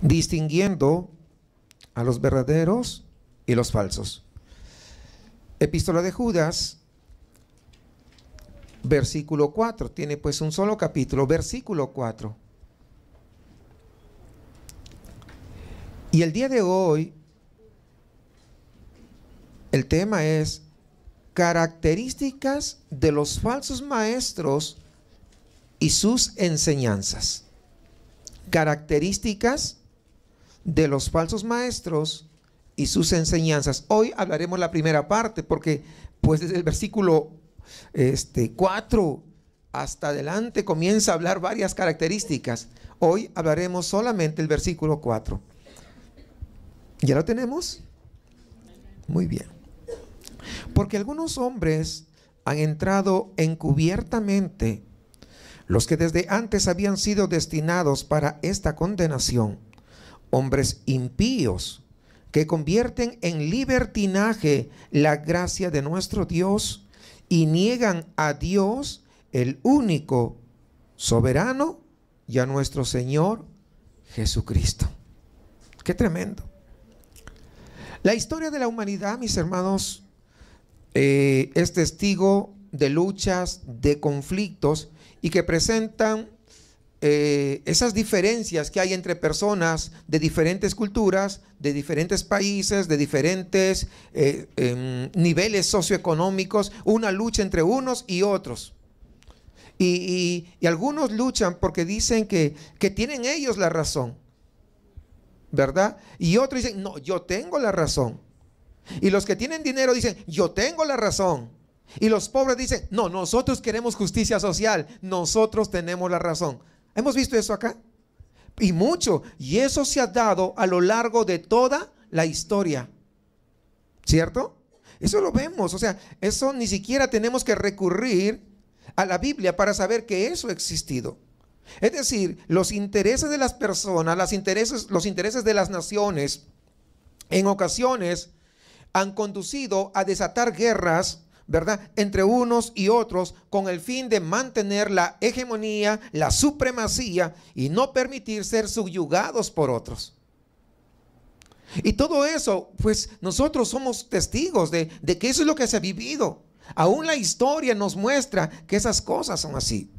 distinguiendo a los verdaderos y los falsos. Epístola de Judas, versículo 4, tiene pues un solo capítulo, versículo 4. Y el día de hoy, el tema es características de los falsos maestros y sus enseñanzas. Características de los falsos maestros y sus enseñanzas. Hoy hablaremos la primera parte, porque pues desde el versículo este, 4 hasta adelante comienza a hablar varias características. Hoy hablaremos solamente el versículo 4. ¿Ya lo tenemos? Muy bien. Porque algunos hombres han entrado encubiertamente, los que desde antes habían sido destinados para esta condenación hombres impíos que convierten en libertinaje la gracia de nuestro Dios y niegan a Dios, el único soberano, y a nuestro Señor Jesucristo. Qué tremendo. La historia de la humanidad, mis hermanos, eh, es testigo de luchas, de conflictos y que presentan eh, esas diferencias que hay entre personas de diferentes culturas, de diferentes países, de diferentes eh, em, niveles socioeconómicos, una lucha entre unos y otros. Y, algunos luchan porque dicen que, que, tienen ellos la razón, ¿verdad? Y otros dicen, no, yo tengo la razón. Y los que tienen dinero dicen, yo tengo la razón. Y los pobres dicen, no, nosotros queremos justicia social, nosotros tenemos la razón. ¿Hemos visto eso acá? Y mucho. Y eso se ha dado a lo largo de toda la historia. ¿Cierto? Eso lo vemos. O sea, eso ni siquiera tenemos que recurrir a la Biblia para saber que eso ha existido. Es decir, los intereses de las personas, intereses, los intereses de las naciones, en ocasiones han conducido a desatar guerras ¿verdad? Entre unos y otros con el fin de mantener la hegemonía, la supremacía y no permitir ser subyugados por otros. Y todo eso, pues nosotros somos testigos de, que eso es lo que se ha vivido. Aún la historia nos muestra que esas cosas son así.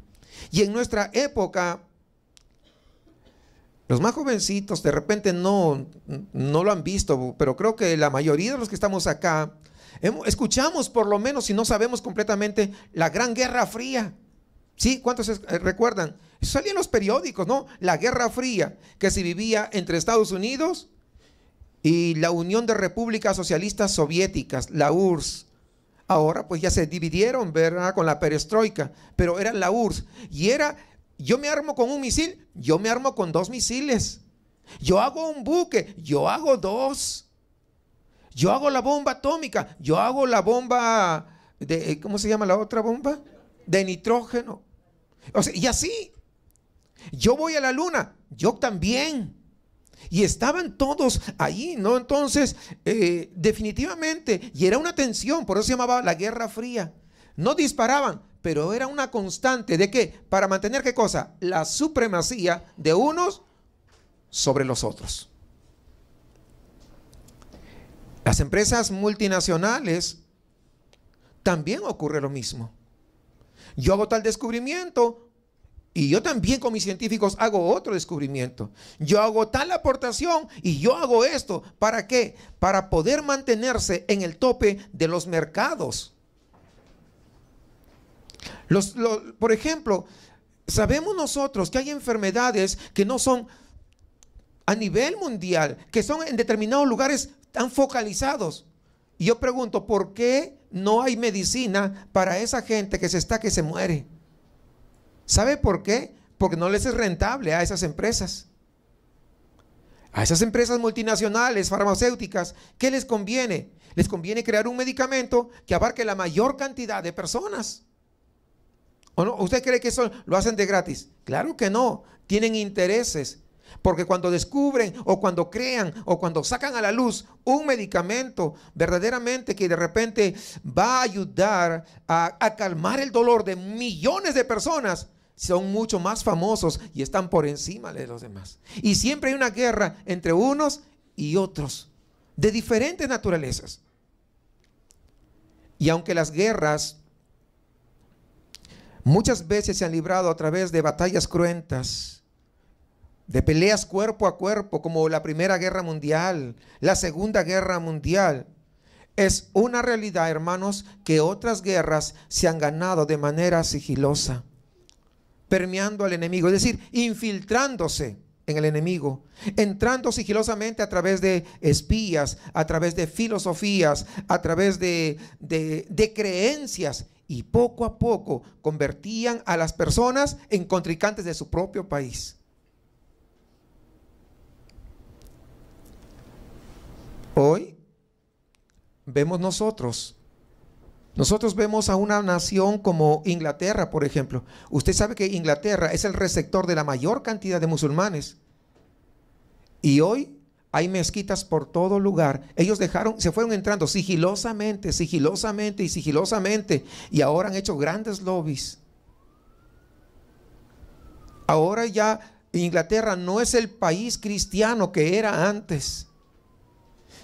Y en nuestra época, los más jovencitos de repente no, no lo han visto, pero creo que la mayoría de los que estamos acá Escuchamos por lo menos, si no sabemos completamente, la Gran Guerra Fría. ¿Sí? ¿Cuántos eh, recuerdan? salían en los periódicos, ¿no? La Guerra Fría que se vivía entre Estados Unidos y la Unión de Repúblicas Socialistas Soviéticas, la URSS. Ahora pues ya se dividieron, ¿verdad? Con la perestroika, pero era la URSS. Y era, yo me armo con un misil, yo me armo con dos misiles. Yo hago un buque, yo hago dos. Yo hago la bomba atómica, yo hago la bomba de, eh, ¿cómo se llama la otra bomba? De nitrógeno. O sea, y así, yo voy a la luna, yo también. Y estaban todos ahí, ¿no? Entonces, eh, definitivamente, y era una tensión, por eso se llamaba la Guerra Fría. No disparaban, pero era una constante de que, Para mantener qué cosa? La supremacía de unos sobre los otros. Las empresas multinacionales también ocurre lo mismo. Yo hago tal descubrimiento y yo también con mis científicos hago otro descubrimiento. Yo hago tal aportación y yo hago esto. ¿Para qué? Para poder mantenerse en el tope de los mercados. por ejemplo, sabemos nosotros que hay enfermedades que no son a nivel mundial, que son en determinados lugares están focalizados. Y yo pregunto, ¿por qué no hay medicina para esa gente que se está que se muere? ¿Sabe por qué? Porque no les es rentable a esas empresas. A esas empresas multinacionales, farmacéuticas, ¿qué les conviene? Les conviene crear un medicamento que abarque la mayor cantidad de personas. ¿O no? ¿Usted cree que eso lo hacen de gratis? Claro que no. Tienen intereses porque cuando descubren o cuando crean o cuando sacan a la luz un medicamento verdaderamente que de repente va a ayudar a, calmar el dolor de millones de personas, son mucho más famosos y están por encima de los demás. Y siempre hay una guerra entre unos y otros, de diferentes naturalezas. Y aunque las guerras muchas veces se han librado a través de batallas cruentas, de peleas cuerpo a cuerpo, como la Primera Guerra Mundial, la Segunda Guerra Mundial. Es una realidad, hermanos, que otras guerras se han ganado de manera sigilosa, permeando al enemigo, es decir, infiltrándose en el enemigo, entrando sigilosamente a través de espías, a través de filosofías, a través de, creencias, y poco a poco convertían a las personas en contrincantes de su propio país. hoy vemos nosotros. Nosotros vemos a una nación como Inglaterra, por ejemplo. Usted sabe que Inglaterra es el receptor de la mayor cantidad de musulmanes. Y hoy hay mezquitas por todo lugar. Ellos dejaron, se fueron entrando sigilosamente, sigilosamente y sigilosamente. Y ahora han hecho grandes lobbies. Ahora ya Inglaterra no es el país cristiano que era antes.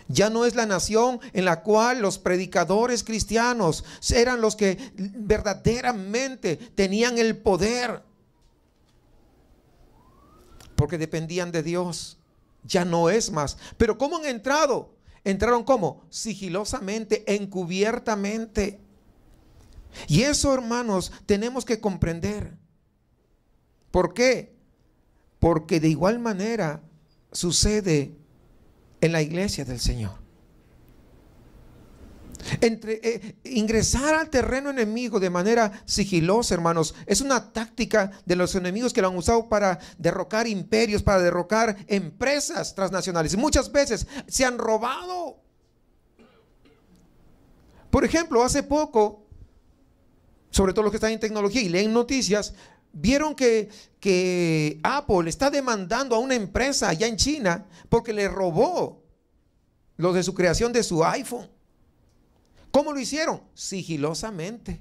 Ya no es la nación en la cual los predicadores cristianos eran los que verdaderamente tenían el poder. Porque dependían de Dios. Ya no es más. Pero ¿cómo han entrado? Entraron como? Sigilosamente, encubiertamente. Y eso, hermanos, tenemos que comprender. ¿Por qué? Porque de igual manera sucede en la iglesia del Señor. Eh, ingresar al terreno enemigo de manera sigilosa, hermanos, es una táctica de los enemigos que lo han usado para derrocar imperios, para derrocar empresas transnacionales. Muchas veces se han robado. Por ejemplo, hace poco, sobre todo los que están en tecnología y leen noticias, vieron que, Apple está demandando a una empresa allá en China porque le robó lo de su creación de su iPhone. ¿Cómo lo hicieron? Sigilosamente.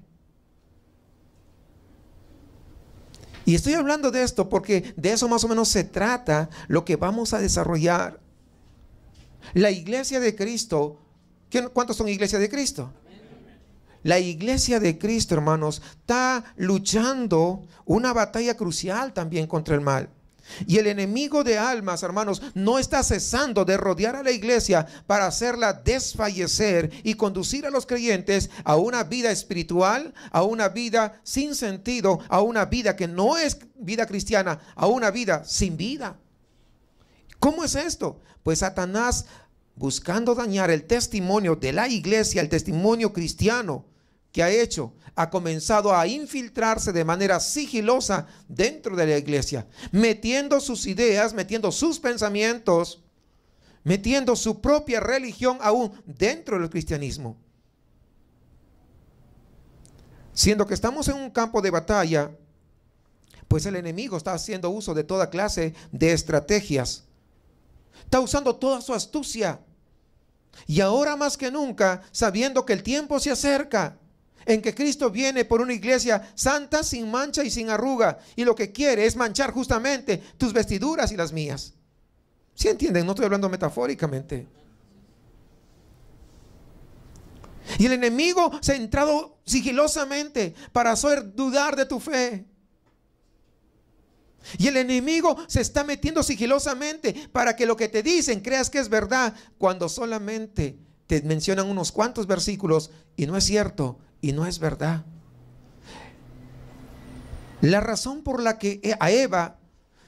Y estoy hablando de esto porque de eso más o menos se trata lo que vamos a desarrollar. La iglesia de Cristo, ¿cuántos son iglesia de Cristo? La iglesia de Cristo, hermanos, está luchando una batalla crucial también contra el mal. Y el enemigo de almas, hermanos, no está cesando de rodear a la iglesia para hacerla desfallecer y conducir a los creyentes a una vida espiritual, a una vida sin sentido, a una vida que no es vida cristiana, a una vida sin vida. ¿Cómo es esto? Pues Satanás buscando dañar el testimonio de la iglesia, el testimonio cristiano, que ha hecho, ha comenzado a infiltrarse de manera sigilosa dentro de la iglesia, metiendo sus ideas, metiendo sus pensamientos, metiendo su propia religión aún dentro del cristianismo. Siendo que estamos en un campo de batalla, pues el enemigo está haciendo uso de toda clase de estrategias. Está usando toda su astucia. Y ahora más que nunca, sabiendo que el tiempo se acerca, en que Cristo viene por una iglesia santa, sin mancha y sin arruga, y lo que quiere es manchar justamente tus vestiduras y las mías. ¿Sí entienden? No estoy hablando metafóricamente. Y el enemigo se ha entrado sigilosamente para hacer dudar de tu fe. Y el enemigo se está metiendo sigilosamente para que lo que te dicen creas que es verdad cuando solamente te mencionan unos cuantos versículos y no es cierto y no es verdad. La razón por la que e-, a Eva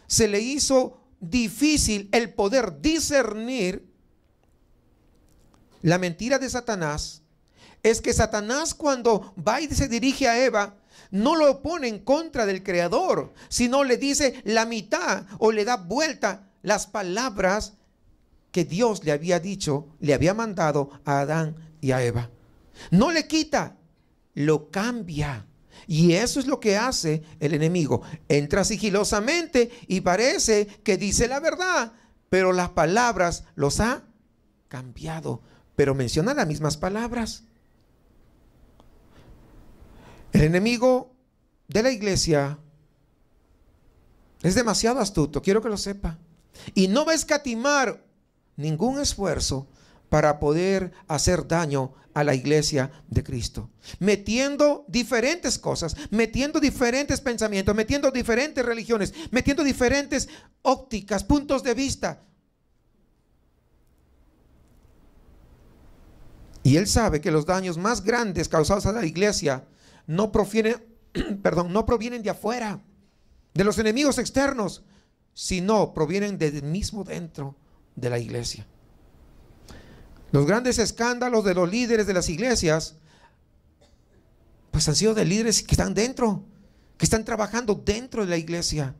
se le hizo difícil el poder discernir la mentira de Satanás es que Satanás cuando va y se dirige a Eva, no lo pone en contra del Creador, sino le dice la mitad o le da vuelta las palabras que Dios le había dicho, le había mandado a Adán y a Eva. No le quita, lo cambia. Y eso es lo que hace el enemigo. Entra sigilosamente y parece que dice la verdad, pero las palabras los ha cambiado. Pero menciona las mismas palabras. El enemigo de la iglesia es demasiado astuto, quiero que lo sepa. Y no va a escatimar ningún esfuerzo para poder hacer daño a la iglesia de Cristo, metiendo diferentes cosas, metiendo diferentes pensamientos, metiendo diferentes religiones, metiendo diferentes ópticas, puntos de vista. Y él sabe que los daños más grandes causados a la iglesia no provienen, perdón, no provienen de afuera, de los enemigos externos, sino provienen del mismo dentro de la iglesia. Los grandes escándalos de los líderes de las iglesias, pues han sido de líderes que están dentro, que están trabajando dentro de la iglesia.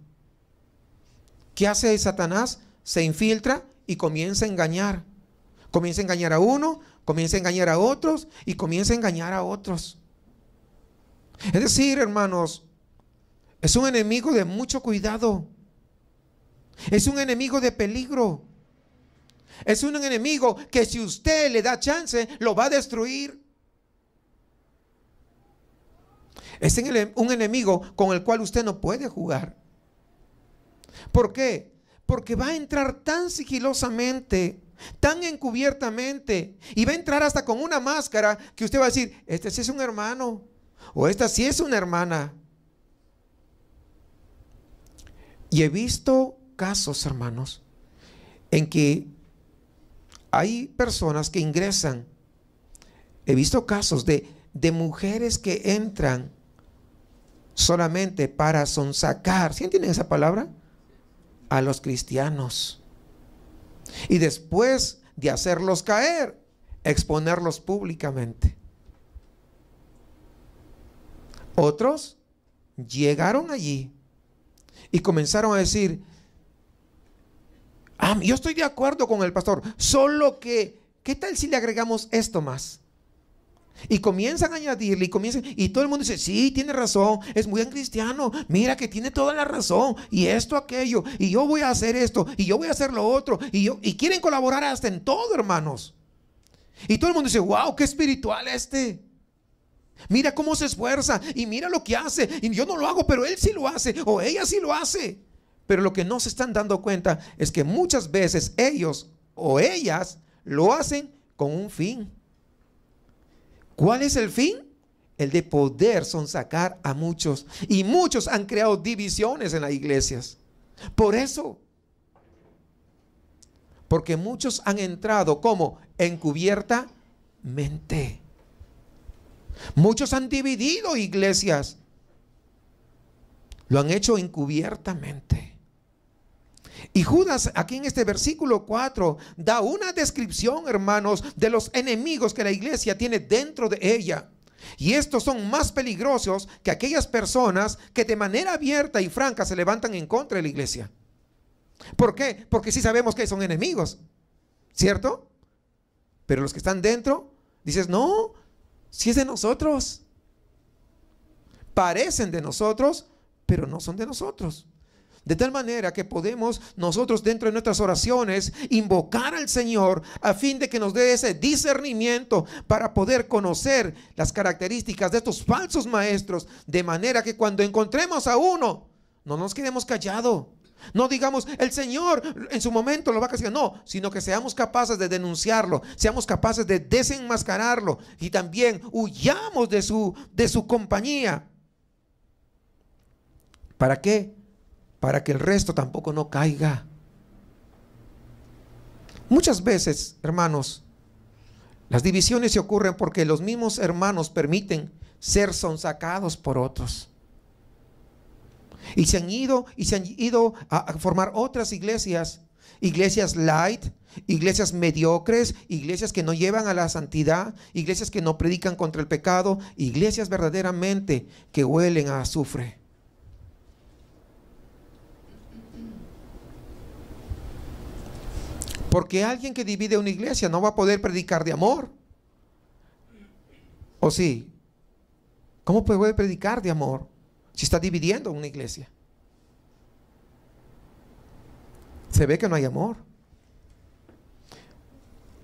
¿Qué hace Satanás? Se infiltra y comienza a engañar. Comienza a engañar a uno, comienza a engañar a otros y comienza a engañar a otros. Es decir, hermanos, es un enemigo de mucho cuidado. Es un enemigo de peligro. Es un enemigo que si usted le da chance, lo va a destruir. Es un enemigo con el cual usted no puede jugar. ¿Por qué? Porque va a entrar tan sigilosamente, tan encubiertamente, y va a entrar hasta con una máscara que usted va a decir, este sí es un hermano, o esta sí es una hermana. Y he visto casos, hermanos, en que hay personas que ingresan. He visto casos de, de mujeres que entran solamente para sonsacar, ¿sí entienden esa palabra? A los cristianos. Y después de hacerlos caer, exponerlos públicamente. Otros llegaron allí y comenzaron a decir, Ah, yo estoy de acuerdo con el pastor, solo que, ¿qué tal si le agregamos esto más? Y comienzan a añadirle y comienzan, y todo el mundo dice, sí, tiene razón, es muy cristiano, mira que tiene toda la razón, y esto, aquello, y yo voy a hacer esto, y yo voy a hacer lo otro, y, yo, y quieren colaborar hasta en todo, hermanos. Y todo el mundo dice, wow, qué espiritual este. Mira cómo se esfuerza y mira lo que hace. Y yo no lo hago, pero él sí lo hace, o ella sí lo hace. Pero lo que no se están dando cuenta es que muchas veces ellos o ellas lo hacen con un fin. ¿Cuál es el fin? El de poder sonsacar a muchos. Y muchos han creado divisiones en las iglesias. Por eso. Porque muchos han entrado como encubiertamente. Muchos han dividido iglesias. Lo han hecho encubiertamente. Y Judas aquí en este versículo 4 da una descripción, hermanos, de los enemigos que la iglesia tiene dentro de ella. Y estos son más peligrosos que aquellas personas que de manera abierta y franca se levantan en contra de la iglesia. ¿Por qué? Porque sí sabemos que son enemigos, ¿cierto? Pero los que están dentro, dices, no, si es de nosotros. Parecen de nosotros, pero no son de nosotros. De tal manera que podemos nosotros dentro de nuestras oraciones invocar al Señor a fin de que nos dé ese discernimiento para poder conocer las características de estos falsos maestros. De manera que cuando encontremos a uno, no nos quedemos callados. No digamos, el Señor en su momento lo va a castigar. No, sino que seamos capaces de denunciarlo, seamos capaces de desenmascararlo y también huyamos de su, de su compañía. ¿Para qué? para que el resto tampoco no caiga. Muchas veces, hermanos, las divisiones se ocurren porque los mismos hermanos permiten ser sonsacados por otros. Y se han ido y se han ido a formar otras iglesias, iglesias light, iglesias mediocres, iglesias que no llevan a la santidad, iglesias que no predican contra el pecado, iglesias verdaderamente que huelen a azufre. Porque alguien que divide una iglesia no va a poder predicar de amor. ¿O sí? ¿Cómo puede predicar de amor si está dividiendo una iglesia? Se ve que no hay amor.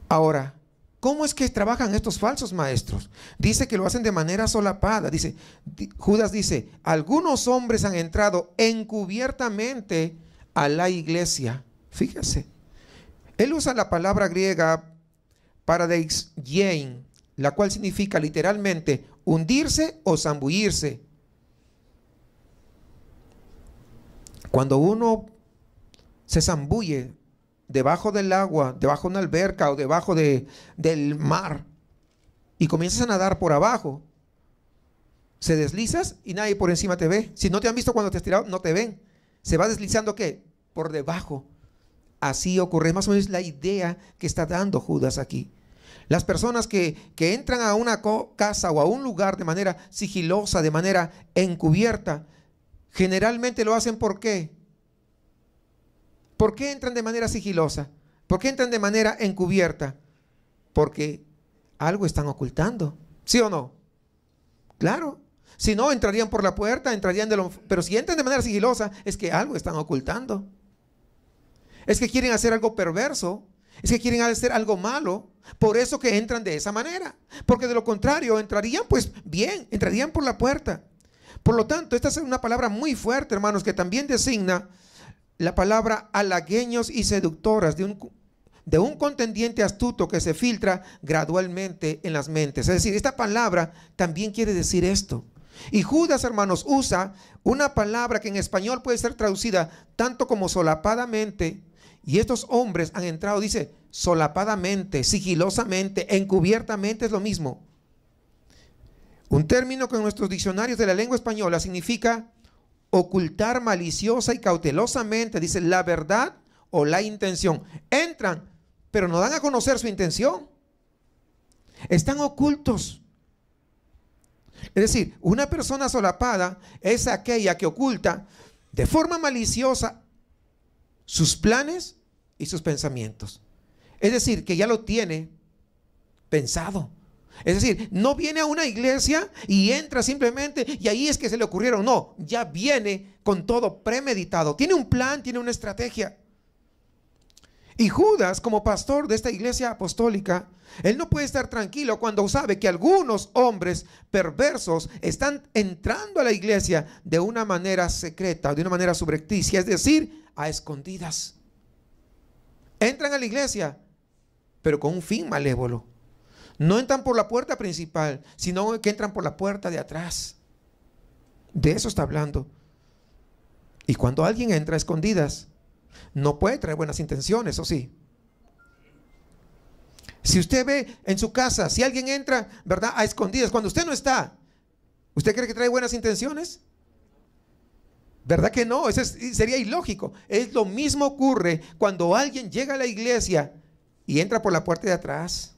Ahora, ¿cómo es que trabajan estos falsos maestros? Dice que lo hacen de manera solapada. Dice, Judas dice, algunos hombres han entrado encubiertamente a la iglesia. Fíjese. Él usa la palabra griega paradeixgein, la cual significa literalmente hundirse o zambullirse. Cuando uno se zambulle debajo del agua, debajo de una alberca o debajo del mar y comienzas a nadar por abajo, se deslizas y nadie por encima te ve. Si no te han visto cuando te has tirado, no te ven. Se va deslizando qué? Por debajo así ocurre. Más o menos la idea que está dando Judas aquí. Las personas que, entran a una casa o a un lugar de manera sigilosa, de manera encubierta, generalmente lo hacen ¿por qué? ¿Por qué entran de manera sigilosa? ¿Por qué entran de manera encubierta? Porque algo están ocultando. ¿Sí o no? Claro. Si no, entrarían por la puerta, entrarían de lo... Pero si entran de manera sigilosa, es que algo están ocultando es que quieren hacer algo perverso, es que quieren hacer algo malo, por eso que entran de esa manera, porque de lo contrario entrarían pues bien, entrarían por la puerta. Por lo tanto, esta es una palabra muy fuerte, hermanos, que también designa la palabra halagueños y seductoras de un, de un contendiente astuto que se filtra gradualmente en las mentes. Es decir, esta palabra también quiere decir esto. Y Judas, hermanos, usa una palabra que en español puede ser traducida tanto como solapadamente y estos hombres han entrado, dice, solapadamente, sigilosamente, encubiertamente es lo mismo. Un término que en nuestros diccionarios de la lengua española significa ocultar maliciosa y cautelosamente, dice, la verdad o la intención. Entran, pero no dan a conocer su intención. Están ocultos. Es decir, una persona solapada es aquella que oculta de forma maliciosa sus planes y sus pensamientos. Es decir, que ya lo tiene pensado. Es decir, no viene a una iglesia y entra simplemente y ahí es que se le ocurrieron. No, ya viene con todo premeditado. Tiene un plan, tiene una estrategia. Y Judas, como pastor de esta iglesia apostólica, él no puede estar tranquilo cuando sabe que algunos hombres perversos están entrando a la iglesia de una manera secreta, de una manera subrepticia, es decir, a escondidas. Entran a la iglesia, pero con un fin malévolo. No entran por la puerta principal, sino que entran por la puerta de atrás. De eso está hablando. Y cuando alguien entra a escondidas, no puede traer buenas intenciones, ¿o sí? Si usted ve en su casa, si alguien entra, ¿verdad? A escondidas, cuando usted no está, ¿usted cree que trae buenas intenciones? ¿Verdad que no? Eso sería ilógico. Es lo mismo ocurre cuando alguien llega a la iglesia y entra por la puerta de atrás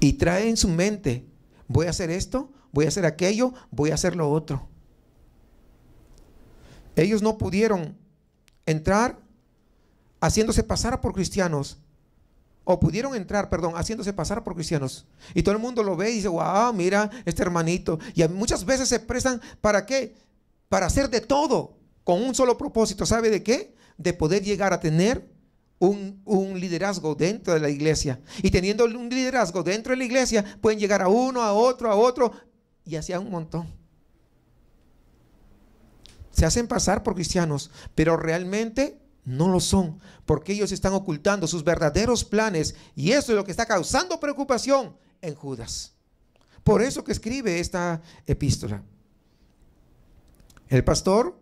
y trae en su mente, voy a hacer esto, voy a hacer aquello, voy a hacer lo otro. Ellos no pudieron entrar haciéndose pasar por cristianos o pudieron entrar, perdón, haciéndose pasar por cristianos. Y todo el mundo lo ve y dice, wow, mira, este hermanito. Y muchas veces se prestan, ¿para qué? Para hacer de todo, con un solo propósito, ¿sabe de qué? De poder llegar a tener un, liderazgo dentro de la iglesia. Y teniendo un liderazgo dentro de la iglesia, pueden llegar a uno, a otro, a otro, y hacia un montón. Se hacen pasar por cristianos, pero realmente no lo son, porque ellos están ocultando sus verdaderos planes y eso es lo que está causando preocupación en Judas. Por eso que escribe esta epístola. El pastor,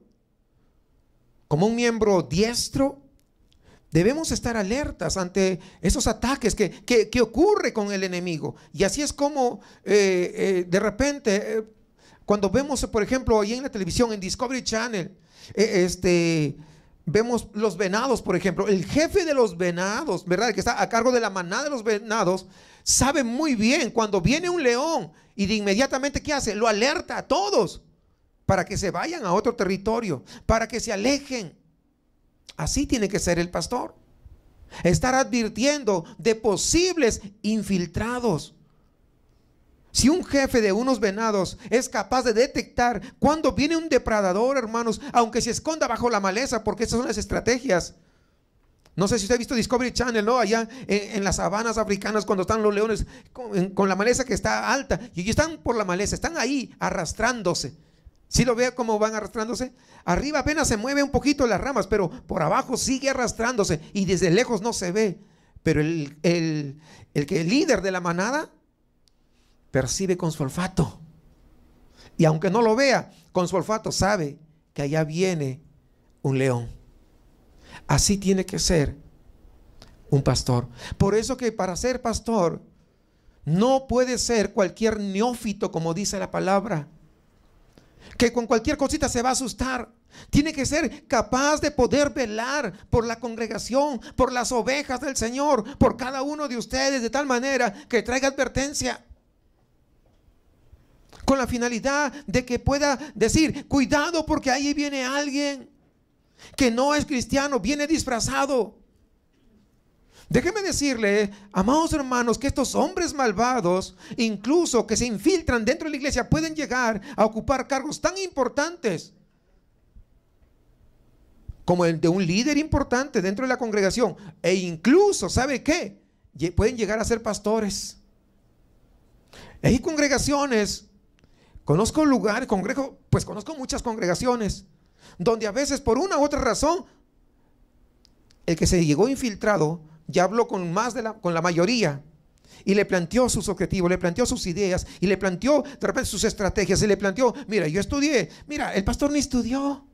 como un miembro diestro, debemos estar alertas ante esos ataques que, que, ocurre con el enemigo. Y así es como eh, eh, de repente, eh, cuando vemos, por ejemplo, ahí en la televisión, en Discovery Channel, este vemos los venados, por ejemplo. El jefe de los venados, ¿verdad? El que está a cargo de la manada de los venados, sabe muy bien cuando viene un león y de inmediatamente, ¿qué hace? Lo alerta a todos para que se vayan a otro territorio, para que se alejen. Así tiene que ser el pastor. Estar advirtiendo de posibles infiltrados. Si un jefe de unos venados es capaz de detectar cuando viene un depredador, hermanos, aunque se esconda bajo la maleza, porque esas son las estrategias. No sé si usted ha visto Discovery Channel, ¿no? Allá en, las sabanas africanas cuando están los leones con, la maleza que está alta. Y están por la maleza, están ahí arrastrándose. Si lo vea cómo van arrastrándose? Arriba apenas se mueve un poquito las ramas, pero por abajo sigue arrastrándose y desde lejos no se ve. Pero el, el, el, que, el líder de la manada percibe con su olfato. Y aunque no lo vea, con su olfato sabe que allá viene un león. Así tiene que ser un pastor. Por eso que para ser pastor no puede ser cualquier neófito, como dice la palabra, que con cualquier cosita se va a asustar. Tiene que ser capaz de poder velar por la congregación, por las ovejas del Señor, por cada uno de ustedes, de tal manera que traiga advertencia con la finalidad de que pueda decir, cuidado porque ahí viene alguien que no es cristiano, viene disfrazado. Déjeme decirle, amados hermanos, que estos hombres malvados, incluso que se infiltran dentro de la iglesia, pueden llegar a ocupar cargos tan importantes como el de un líder importante dentro de la congregación. E incluso, ¿sabe qué? Pueden llegar a ser pastores. Hay congregaciones Conozco lugares, congrejo, pues conozco muchas congregaciones donde a veces por una u otra razón el que se llegó infiltrado ya habló con más de la, con la mayoría y le planteó sus objetivos, le planteó sus ideas y le planteó de repente sus estrategias y le planteó, mira, yo estudié, mira, el pastor ni estudió.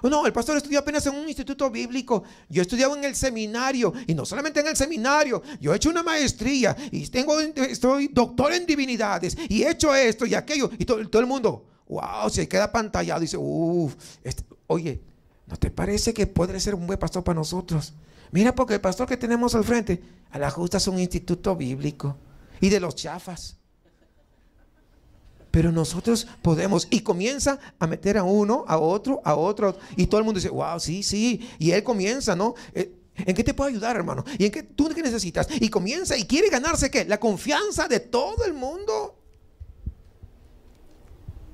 Oh, no, el pastor estudió apenas en un instituto bíblico. Yo he estudiado en el seminario. Y no solamente en el seminario. Yo he hecho una maestría. Y tengo, estoy doctor en divinidades. Y he hecho esto y aquello. Y todo, el mundo, wow, se queda pantallado. Dice, uff, oye, ¿no te parece que podría ser un buen pastor para nosotros? Mira, porque el pastor que tenemos al frente, a la justa es un instituto bíblico. Y de los chafas pero nosotros podemos. Y comienza a meter a uno, a otro, a otro. Y todo el mundo dice, wow, sí, sí. Y él comienza, ¿no? Eh, ¿En qué te puedo ayudar, hermano? ¿Y en qué tú qué necesitas? Y comienza y quiere ganarse qué? La confianza de todo el mundo.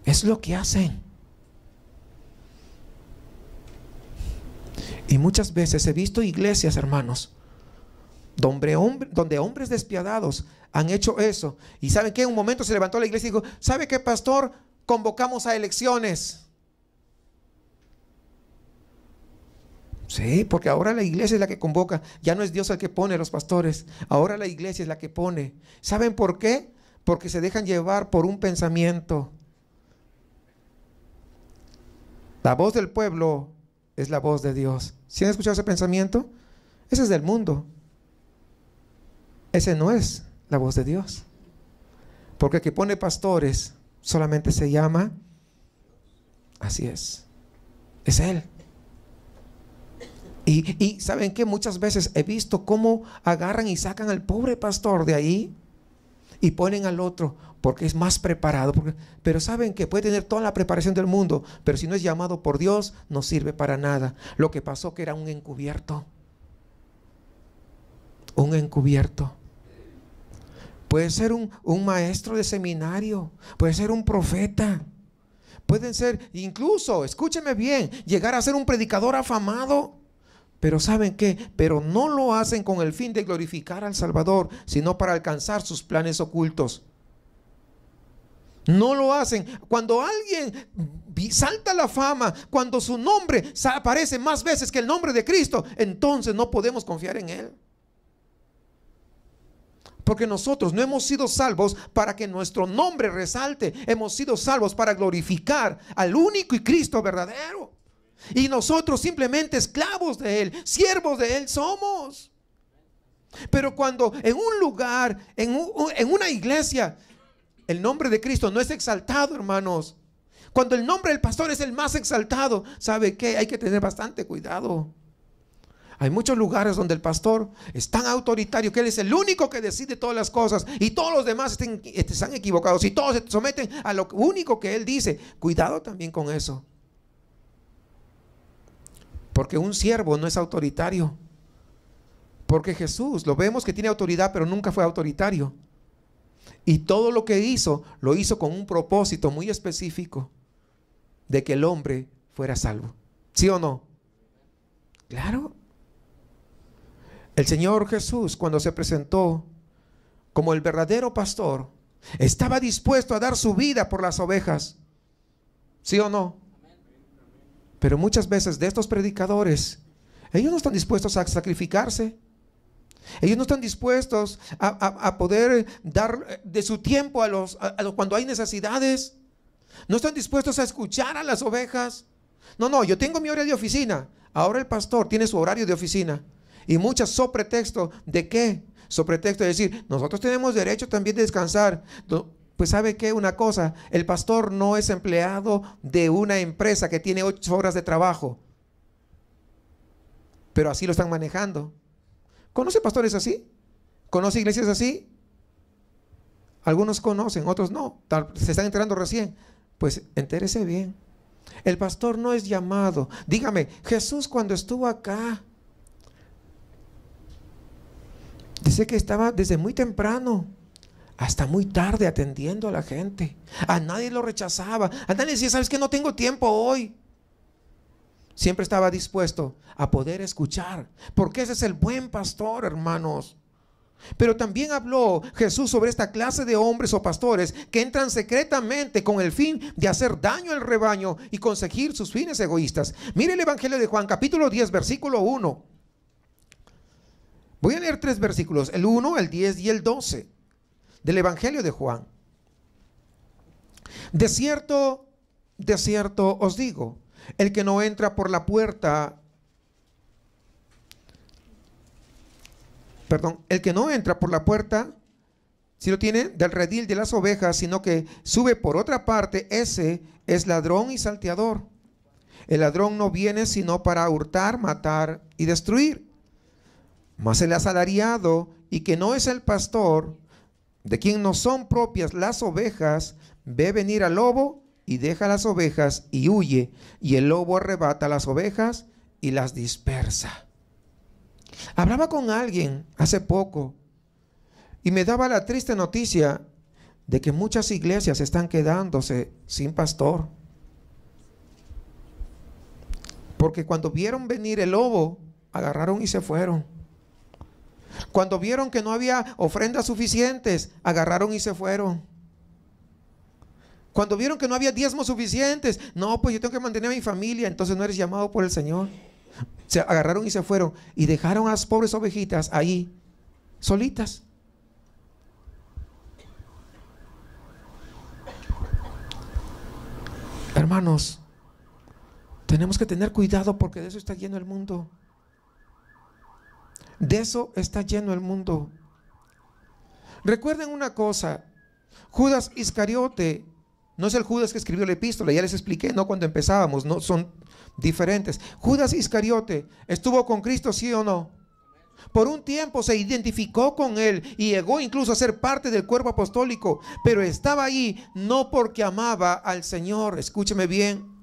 Es lo que hacen. Y muchas veces he visto iglesias, hermanos, donde, hombres despiadados han hecho eso. Y saben que en un momento se levantó la iglesia y dijo, ¿sabe qué, pastor? Convocamos a elecciones. Sí, porque ahora la iglesia es la que convoca. Ya no es Dios el que pone a los pastores. Ahora la iglesia es la que pone. ¿Saben por qué? Porque se dejan llevar por un pensamiento. La voz del pueblo es la voz de Dios. ¿Si han escuchado ese pensamiento? Ese es del mundo. Esa no es la voz de Dios. Porque el que pone pastores solamente se llama, así es, es Él. Y, saben que muchas veces he visto cómo agarran y sacan al pobre pastor de ahí y ponen al otro porque es más preparado. pero saben que puede tener toda la preparación del mundo, pero si no es llamado por Dios, no sirve para nada. Lo que pasó que era un encubierto. Un encubierto puede ser un, maestro de seminario, puede ser un profeta, pueden ser incluso, escúcheme bien, llegar a ser un predicador afamado. Pero ¿saben qué? Pero no lo hacen con el fin de glorificar al Salvador, sino para alcanzar sus planes ocultos. No lo hacen. Cuando alguien salta la fama, cuando su nombre aparece más veces que el nombre de Cristo, entonces no podemos confiar en Él porque nosotros no hemos sido salvos para que nuestro nombre resalte, hemos sido salvos para glorificar al único y Cristo verdadero. Y nosotros simplemente esclavos de Él, siervos de Él somos. Pero cuando en un lugar, en, una iglesia, el nombre de Cristo no es exaltado, hermanos, cuando el nombre del pastor es el más exaltado, ¿sabe qué? Hay que tener bastante cuidado. Hay muchos lugares donde el pastor es tan autoritario que él es el único que decide todas las cosas y todos los demás este, están equivocados y todos se someten a lo único que él dice. Cuidado también con eso. Porque un siervo no es autoritario. Porque Jesús lo vemos que tiene autoridad, pero nunca fue autoritario. Y todo lo que hizo, lo hizo con un propósito muy específico de que el hombre fuera salvo. ¿Sí o no? Claro. El Señor Jesús, cuando se presentó como el verdadero pastor, estaba dispuesto a dar su vida por las ovejas. ¿Sí o no? Pero muchas veces de estos predicadores, ellos no están dispuestos a sacrificarse. Ellos no están dispuestos a, poder dar eh, de su tiempo a los cuando hay necesidades. No están dispuestos a escuchar a las ovejas. No, no, yo tengo mi hora de oficina. Ahora el pastor tiene su horario de oficina. Y muchas sobre pretexto de qué? Sobretexto pretexto de decir, nosotros tenemos derecho también de descansar. Pues sabe qué, una cosa, el pastor no es empleado de una empresa que tiene ocho horas de trabajo. Pero así lo están manejando. ¿Conoce pastores así? ¿Conoce iglesias así? Algunos conocen, otros no. se están enterando recién. Pues entérese bien. El pastor no es llamado. Dígame, Jesús cuando estuvo acá, Dice que estaba desde muy temprano hasta muy tarde atendiendo a la gente. A nadie lo rechazaba. A nadie decía, sabes que no tengo tiempo hoy. Siempre estaba dispuesto a poder escuchar, porque ese es el buen pastor, hermanos. Pero también habló Jesús sobre esta clase de hombres o pastores que entran secretamente con el fin de hacer daño al rebaño y conseguir sus fines egoístas. Mire el Evangelio de Juan capítulo 10, versículo 1. Voy a leer tres versículos, el 1, el 10 y el 12 del Evangelio de Juan. De cierto, de cierto os digo, el que no entra por la puerta, perdón, el que no entra por la puerta, si lo tiene, del redil de las ovejas, sino que sube por otra parte, ese es ladrón y salteador. El ladrón no viene sino para hurtar, matar y destruir mas el asalariado y que no es el pastor, de quien no son propias las ovejas, ve venir al lobo y deja las ovejas y huye, y el lobo arrebata las ovejas y las dispersa. Hablaba con alguien hace poco y me daba la triste noticia de que muchas iglesias están quedándose sin pastor. Porque cuando vieron venir el lobo, agarraron y se fueron. Cuando vieron que no había ofrendas suficientes, agarraron y se fueron. Cuando vieron que no había diezmos suficientes, no, pues yo tengo que mantener a mi familia, entonces no eres llamado por el Señor. Se agarraron y se fueron y dejaron a las pobres ovejitas ahí, solitas. Hermanos, tenemos que tener cuidado porque de eso está lleno el mundo. De eso está lleno el mundo. Recuerden una cosa, Judas Iscariote no es el Judas que escribió la epístola, ya les expliqué, no cuando empezábamos, no son diferentes. Judas Iscariote estuvo con Cristo, sí o no? Por un tiempo se identificó con él y llegó incluso a ser parte del cuerpo apostólico, pero estaba ahí no porque amaba al Señor, escúcheme bien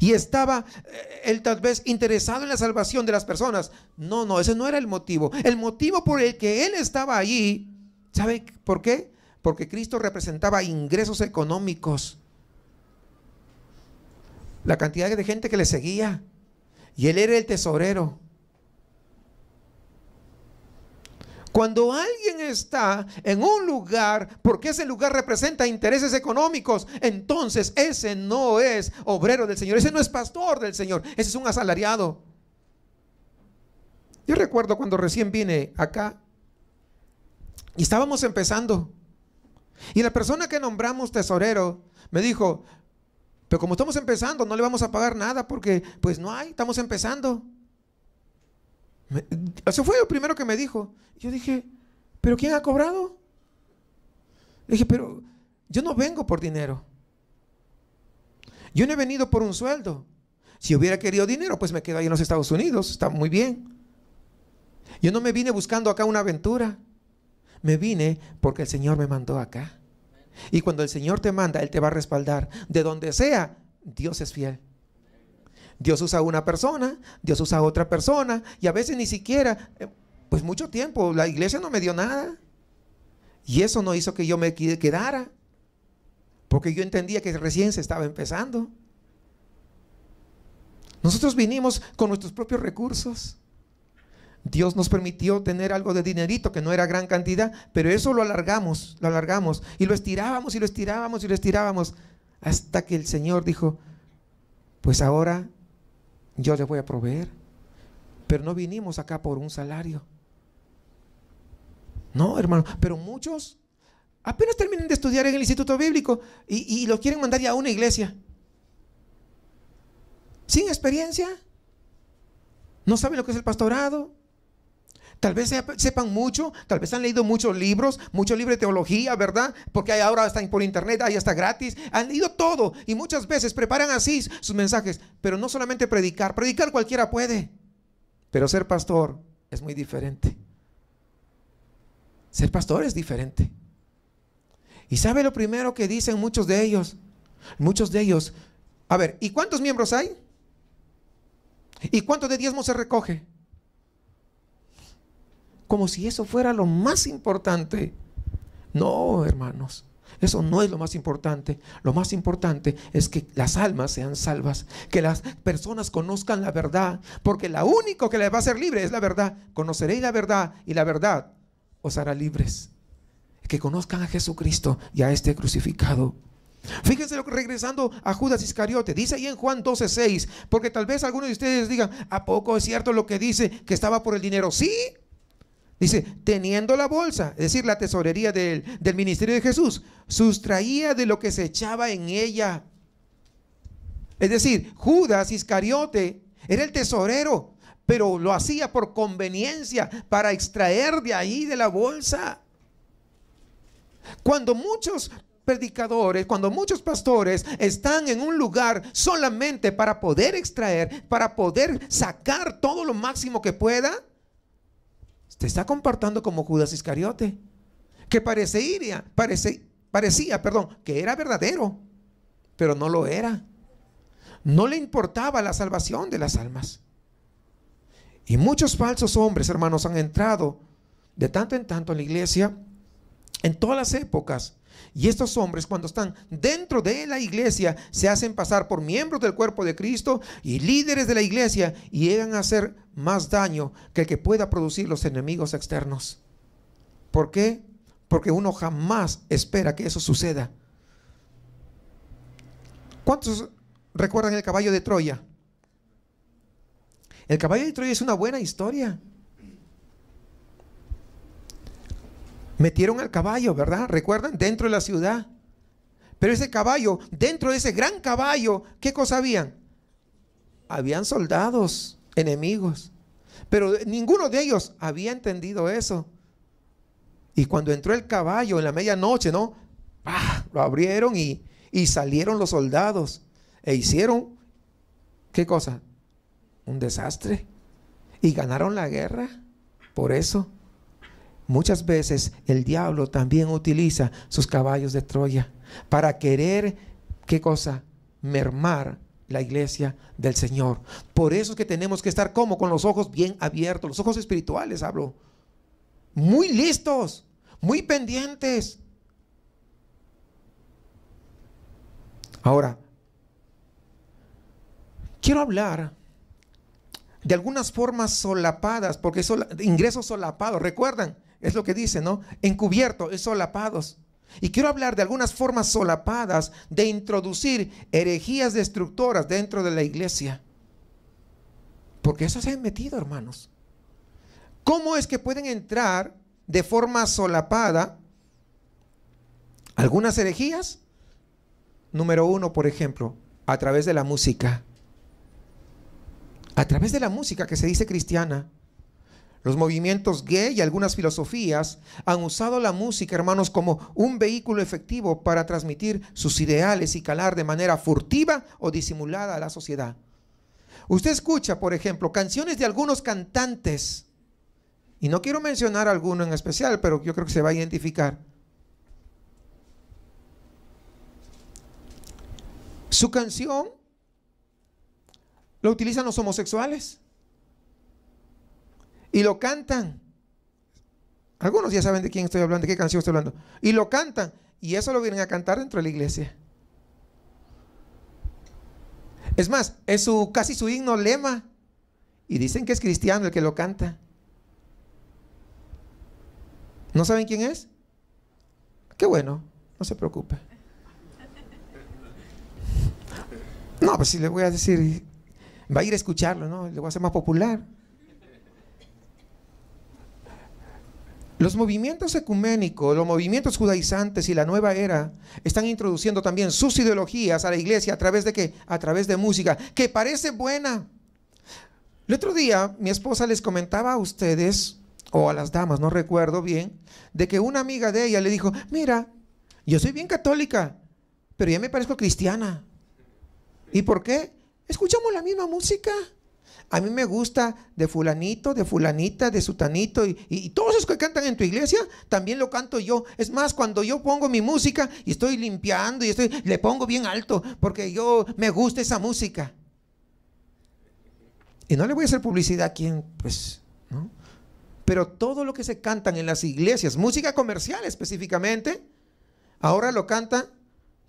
y estaba eh, él tal vez interesado en la salvación de las personas. No, no, ese no era el motivo. El motivo por el que él estaba allí, ¿sabe por qué? Porque Cristo representaba ingresos económicos. La cantidad de gente que le seguía. Y él era el tesorero. Cuando alguien está en un lugar porque ese lugar representa intereses económicos, entonces ese no es obrero del Señor, ese no es pastor del Señor, ese es un asalariado. Yo recuerdo cuando recién vine acá y estábamos empezando. Y la persona que nombramos tesorero me dijo, pero como estamos empezando, no le vamos a pagar nada porque pues no hay, estamos empezando eso fue lo primero que me dijo. Yo dije, ¿pero quién ha cobrado? dije, pero yo no vengo por dinero. Yo no he venido por un sueldo. Si hubiera querido dinero, pues me quedo ahí en los Estados Unidos. Está muy bien. Yo no me vine buscando acá una aventura. Me vine porque el Señor me mandó acá. Y cuando el Señor te manda, Él te va a respaldar. De donde sea, Dios es fiel. Dios usa a una persona, Dios usa a otra persona, y a veces ni siquiera, eh, pues mucho tiempo, la iglesia no me dio nada. Y eso no hizo que yo me quedara, porque yo entendía que recién se estaba empezando. Nosotros vinimos con nuestros propios recursos. Dios nos permitió tener algo de dinerito que no era gran cantidad, pero eso lo alargamos, lo alargamos y lo estirábamos y lo estirábamos y lo estirábamos hasta que el Señor dijo, pues ahora yo les voy a proveer. Pero no vinimos acá por un salario. No, hermano, pero muchos apenas terminan de estudiar en el Instituto Bíblico y, lo quieren mandar ya a una iglesia. Sin experiencia. No saben lo que es el pastorado. Tal vez sepan mucho, tal vez han leído muchos libros, muchos libros de teología, ¿verdad? Porque ahora están por internet, ahí está gratis. Han leído todo y muchas veces preparan así sus mensajes. Pero no solamente predicar, predicar cualquiera puede. Pero ser pastor es muy diferente. Ser pastor es diferente. Y sabe lo primero que dicen muchos de ellos. Muchos de ellos. A ver, ¿y cuántos miembros hay? ¿Y cuánto de diezmo se recoge? como si eso fuera lo más importante. No, hermanos, eso no es lo más importante. Lo más importante es que las almas sean salvas, que las personas conozcan la verdad, porque la único que les va a hacer libre es la verdad. Conoceréis la verdad y la verdad os hará libres. Que conozcan a Jesucristo y a este crucificado. Fíjense lo que regresando a Judas Iscariote, dice ahí en Juan 12:6, porque tal vez algunos de ustedes digan, ¿a poco es cierto lo que dice que estaba por el dinero? Sí, Dice, teniendo la bolsa, es decir, la tesorería del, del, ministerio de Jesús, sustraía de lo que se echaba en ella. Es decir, Judas Iscariote era el tesorero, pero lo hacía por conveniencia, para extraer de ahí de la bolsa. Cuando muchos predicadores, cuando muchos pastores están en un lugar solamente para poder extraer, para poder sacar todo lo máximo que pueda, se está comportando como Judas Iscariote, que parece, parecía, perdón, que era verdadero, pero no lo era. No le importaba la salvación de las almas. Y muchos falsos hombres, hermanos, han entrado de tanto en tanto en la iglesia, en todas las épocas, y estos hombres cuando están dentro de la iglesia se hacen pasar por miembros del cuerpo de Cristo y líderes de la iglesia y llegan a hacer más daño que el que pueda producir los enemigos externos. ¿Por qué? Porque uno jamás espera que eso suceda. ¿Cuántos recuerdan el caballo de Troya? El caballo de Troya es una buena historia. Metieron al caballo, ¿verdad? ¿Recuerdan? Dentro de la ciudad. Pero ese caballo, dentro de ese gran caballo, ¿qué cosa habían? Habían soldados enemigos. Pero ninguno de ellos había entendido eso. Y cuando entró el caballo en la medianoche, ¿no? Lo abrieron y, y salieron los soldados. E hicieron, ¿qué cosa? Un desastre. Y ganaron la guerra por eso. Muchas veces el diablo también utiliza sus caballos de Troya para querer, ¿qué cosa? Mermar la iglesia del Señor. Por eso es que tenemos que estar como con los ojos bien abiertos, los ojos espirituales, hablo. Muy listos, muy pendientes. Ahora, quiero hablar de algunas formas solapadas, porque ingreso ingresos solapados, recuerdan, es lo que dice, ¿no? Encubierto, es solapados. Y quiero hablar de algunas formas solapadas de introducir herejías destructoras dentro de la iglesia. Porque eso se ha metido, hermanos. ¿Cómo es que pueden entrar de forma solapada algunas herejías? Número uno, por ejemplo, a través de la música. A través de la música que se dice cristiana. Los movimientos gay y algunas filosofías han usado la música, hermanos, como un vehículo efectivo para transmitir sus ideales y calar de manera furtiva o disimulada a la sociedad. Usted escucha, por ejemplo, canciones de algunos cantantes, y no quiero mencionar alguno en especial, pero yo creo que se va a identificar. Su canción lo utilizan los homosexuales y lo cantan. Algunos ya saben de quién estoy hablando, de qué canción estoy hablando. Y lo cantan. Y eso lo vienen a cantar dentro de la iglesia. Es más, es su, casi su himno lema. Y dicen que es cristiano el que lo canta. ¿No saben quién es? Qué bueno, no se preocupe. No, pues si le voy a decir, va a ir a escucharlo, ¿no? Le voy a hacer más popular. Los movimientos ecuménicos, los movimientos judaizantes y la nueva era están introduciendo también sus ideologías a la iglesia a través de qué? A través de música, que parece buena. El otro día mi esposa les comentaba a ustedes, o a las damas, no recuerdo bien, de que una amiga de ella le dijo, mira, yo soy bien católica, pero ya me parezco cristiana. ¿Y por qué? Escuchamos la misma música. A mí me gusta de fulanito, de fulanita, de sutanito y, todos esos que cantan en tu iglesia, también lo canto yo. Es más, cuando yo pongo mi música y estoy limpiando y estoy, le pongo bien alto porque yo me gusta esa música. Y no le voy a hacer publicidad a quien, pues, ¿no? Pero todo lo que se cantan en las iglesias, música comercial específicamente, ahora lo cantan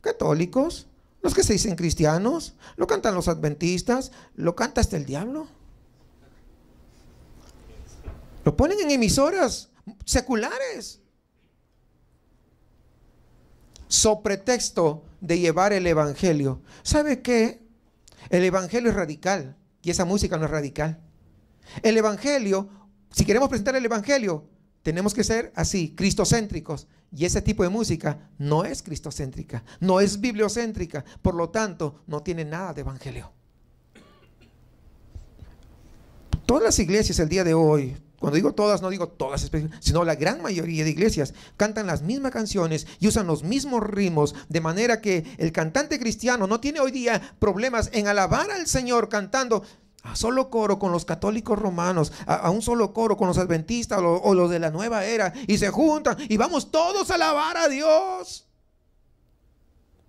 católicos, los que se dicen cristianos, lo cantan los adventistas, lo canta hasta el diablo. Lo ponen en emisoras seculares. So pretexto de llevar el evangelio. ¿Sabe qué? El evangelio es radical y esa música no es radical. El evangelio, si queremos presentar el evangelio, tenemos que ser así, cristocéntricos. Y ese tipo de música no es cristocéntrica, no es bibliocéntrica, por lo tanto no tiene nada de evangelio. Todas las iglesias el día de hoy, cuando digo todas, no digo todas, sino la gran mayoría de iglesias cantan las mismas canciones y usan los mismos ritmos, de manera que el cantante cristiano no tiene hoy día problemas en alabar al Señor cantando a solo coro con los católicos romanos, a, un solo coro con los adventistas o, o, los de la nueva era, y se juntan y vamos todos a alabar a Dios.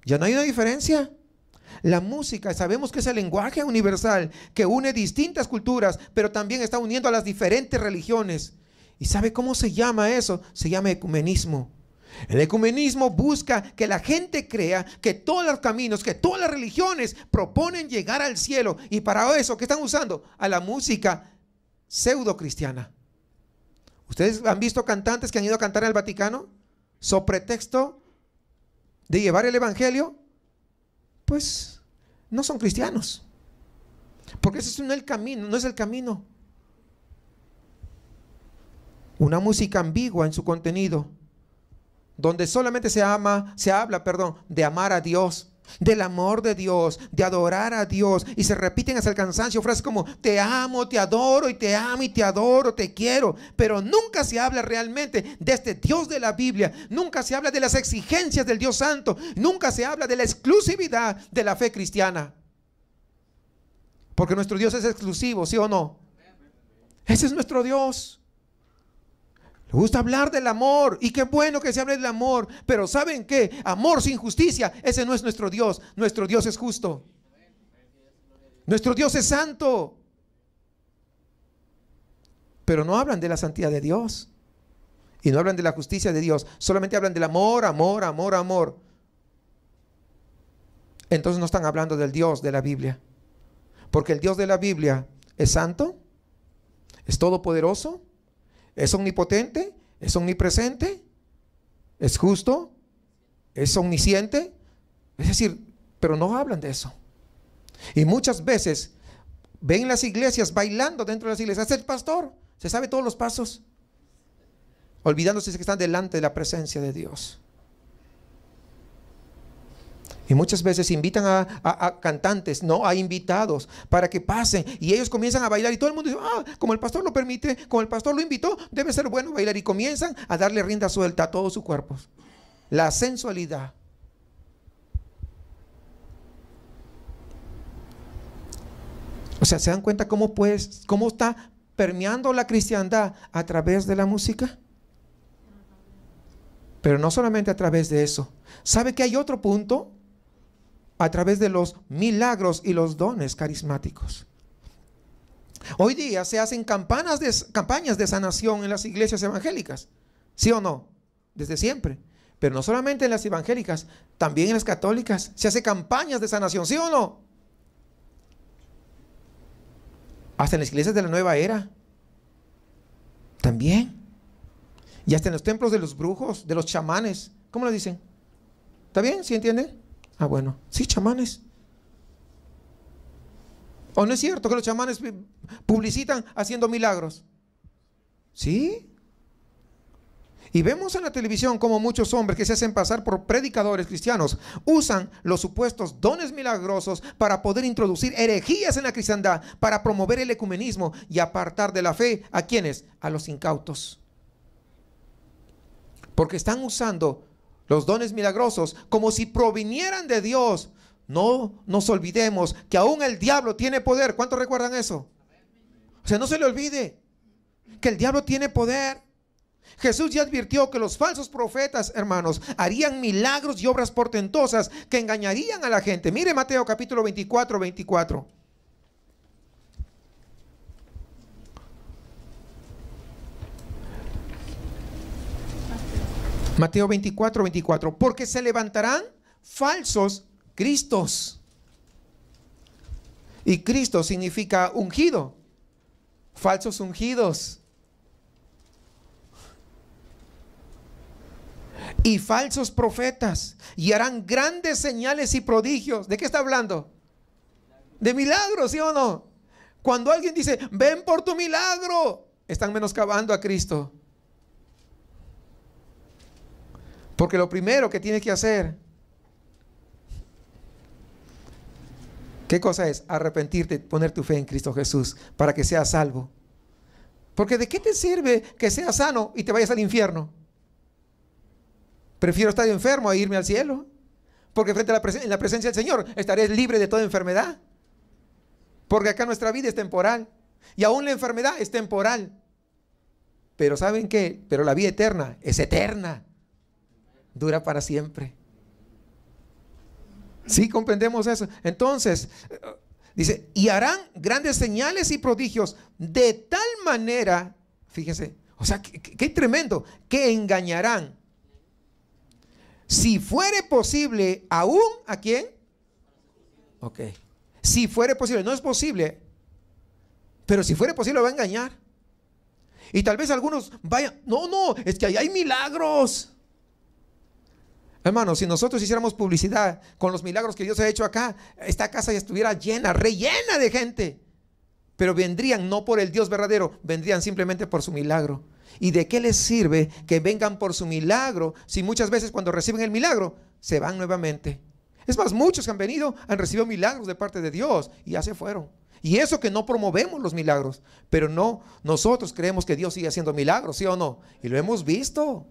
Ya no hay una diferencia. La música, sabemos que es el lenguaje universal que une distintas culturas, pero también está uniendo a las diferentes religiones. ¿Y sabe cómo se llama eso? Se llama ecumenismo. El ecumenismo busca que la gente crea que todos los caminos, que todas las religiones proponen llegar al cielo. Y para eso, ¿qué están usando? A la música pseudo cristiana. ¿Ustedes han visto cantantes que han ido a cantar al Vaticano? ¿So pretexto de llevar el Evangelio? Pues no son cristianos. Porque ese no es el camino, no es el camino. Una música ambigua en su contenido donde solamente se ama, se habla, perdón, de amar a Dios, del amor de Dios, de adorar a Dios, y se repiten hasta el cansancio frases como te amo, te adoro y te amo y te adoro, te quiero, pero nunca se habla realmente de este Dios de la Biblia, nunca se habla de las exigencias del Dios Santo, nunca se habla de la exclusividad de la fe cristiana. Porque nuestro Dios es exclusivo, ¿sí o no? Ese es nuestro Dios. Le gusta hablar del amor y qué bueno que se hable del amor, pero ¿saben qué? Amor sin justicia, ese no es nuestro Dios. Nuestro Dios es justo. Nuestro Dios es santo. Pero no hablan de la santidad de Dios. Y no hablan de la justicia de Dios. Solamente hablan del amor, amor, amor, amor. Entonces no están hablando del Dios de la Biblia. Porque el Dios de la Biblia es santo, es todopoderoso, es omnipotente, es omnipresente, es justo, es omnisciente. Es decir, pero no hablan de eso. Y muchas veces ven las iglesias bailando dentro de las iglesias. Es el pastor, se sabe todos los pasos, olvidándose que están delante de la presencia de Dios. Y muchas veces invitan a, cantantes, no a invitados, para que pasen. Y ellos comienzan a bailar y todo el mundo dice, ah, como el pastor lo permite, como el pastor lo invitó, debe ser bueno bailar. Y comienzan a darle rienda suelta a todos sus cuerpos. La sensualidad. O sea, ¿se dan cuenta cómo, pues, cómo está permeando la cristiandad a través de la música? Pero no solamente a través de eso. ¿Sabe que hay otro punto a través de los milagros y los dones carismáticos. Hoy día se hacen campanas de, campañas de sanación en las iglesias evangélicas, ¿sí o no? Desde siempre. Pero no solamente en las evangélicas, también en las católicas se hace campañas de sanación, ¿sí o no? Hasta en las iglesias de la nueva era. También. Y hasta en los templos de los brujos, de los chamanes. ¿Cómo lo dicen? ¿Está bien? ¿Sí entienden? Ah, bueno. Sí, chamanes. ¿O no es cierto que los chamanes publicitan haciendo milagros? ¿Sí? Y vemos en la televisión cómo muchos hombres que se hacen pasar por predicadores cristianos usan los supuestos dones milagrosos para poder introducir herejías en la cristiandad, para promover el ecumenismo y apartar de la fe a quienes? A los incautos. Porque están usando los dones milagrosos, como si provinieran de Dios. No nos olvidemos que aún el diablo tiene poder. ¿Cuántos recuerdan eso? O sea, no se le olvide que el diablo tiene poder. Jesús ya advirtió que los falsos profetas, hermanos, harían milagros y obras portentosas que engañarían a la gente. Mire Mateo capítulo 24, 24. Mateo 24, 24. Porque se levantarán falsos Cristos. Y Cristo significa ungido. Falsos ungidos. Y falsos profetas. Y harán grandes señales y prodigios. ¿De qué está hablando? De milagros, ¿sí o no? Cuando alguien dice, ven por tu milagro, están menoscabando a Cristo. Porque lo primero que tienes que hacer, ¿qué cosa es? Arrepentirte, poner tu fe en Cristo Jesús para que seas salvo. Porque ¿de qué te sirve que seas sano y te vayas al infierno? Prefiero estar enfermo a e irme al cielo. Porque frente a la, en la presencia del Señor estaré libre de toda enfermedad. Porque acá nuestra vida es temporal. Y aún la enfermedad es temporal. Pero ¿saben qué? Pero la vida eterna es eterna dura para siempre. ¿Sí comprendemos eso? Entonces, eh, dice, y harán grandes señales y prodigios de tal manera, fíjense, o sea, qué, tremendo, que engañarán. Si fuere posible, aún a quién? Ok. Si fuere posible, no es posible, pero si fuere posible va a engañar. Y tal vez algunos vayan, no, no, es que ahí hay milagros. Hermano, si nosotros hiciéramos publicidad con los milagros que Dios ha hecho acá, esta casa ya estuviera llena, rellena de gente. Pero vendrían no por el Dios verdadero, vendrían simplemente por su milagro. ¿Y de qué les sirve que vengan por su milagro si muchas veces cuando reciben el milagro se van nuevamente? Es más, muchos que han venido han recibido milagros de parte de Dios y ya se fueron. Y eso que no promovemos los milagros, pero no, nosotros creemos que Dios sigue haciendo milagros, ¿sí o no? Y lo hemos visto.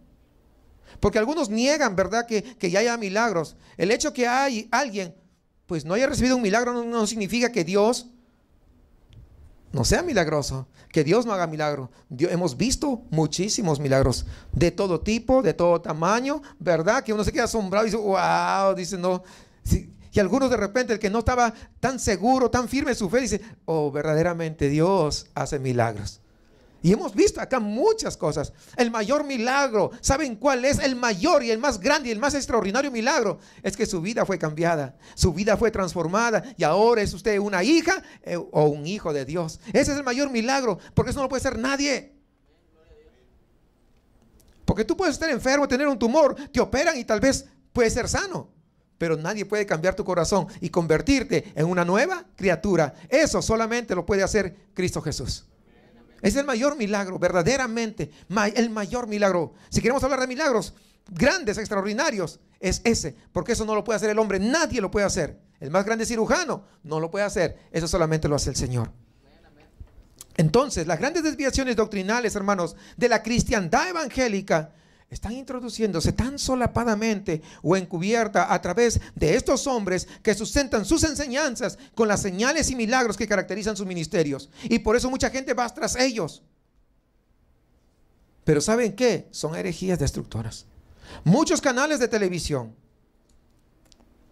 Porque algunos niegan, ¿verdad?, que, ya haya milagros. El hecho que hay alguien, pues no haya recibido un milagro, no, significa que Dios no sea milagroso, que Dios no haga milagro. hemos visto muchísimos milagros de todo tipo, de todo tamaño, ¿verdad? Que uno se queda asombrado y dice, wow, dice, no. Y algunos de repente, el que no estaba tan seguro, tan firme en su fe, dice, oh, verdaderamente Dios hace milagros. Y hemos visto acá muchas cosas. El mayor milagro, ¿saben cuál es? El mayor y el más grande y el más extraordinario milagro es que su vida fue cambiada, su vida fue transformada y ahora es usted una hija eh, o un hijo de Dios. Ese es el mayor milagro, porque eso no lo puede ser nadie. Porque tú puedes estar enfermo, tener un tumor, te operan y tal vez puedes ser sano, pero nadie puede cambiar tu corazón y convertirte en una nueva criatura. Eso solamente lo puede hacer Cristo Jesús. Es el mayor milagro, verdaderamente, el mayor milagro. Si queremos hablar de milagros grandes, extraordinarios, es ese, porque eso no lo puede hacer el hombre, nadie lo puede hacer. El más grande cirujano no lo puede hacer, eso solamente lo hace el Señor. Entonces, las grandes desviaciones doctrinales, hermanos, de la cristiandad evangélica están introduciéndose tan solapadamente o encubierta a través de estos hombres que sustentan sus enseñanzas con las señales y milagros que caracterizan sus ministerios. Y por eso mucha gente va tras ellos. Pero ¿saben qué? Son herejías destructoras. Muchos canales de televisión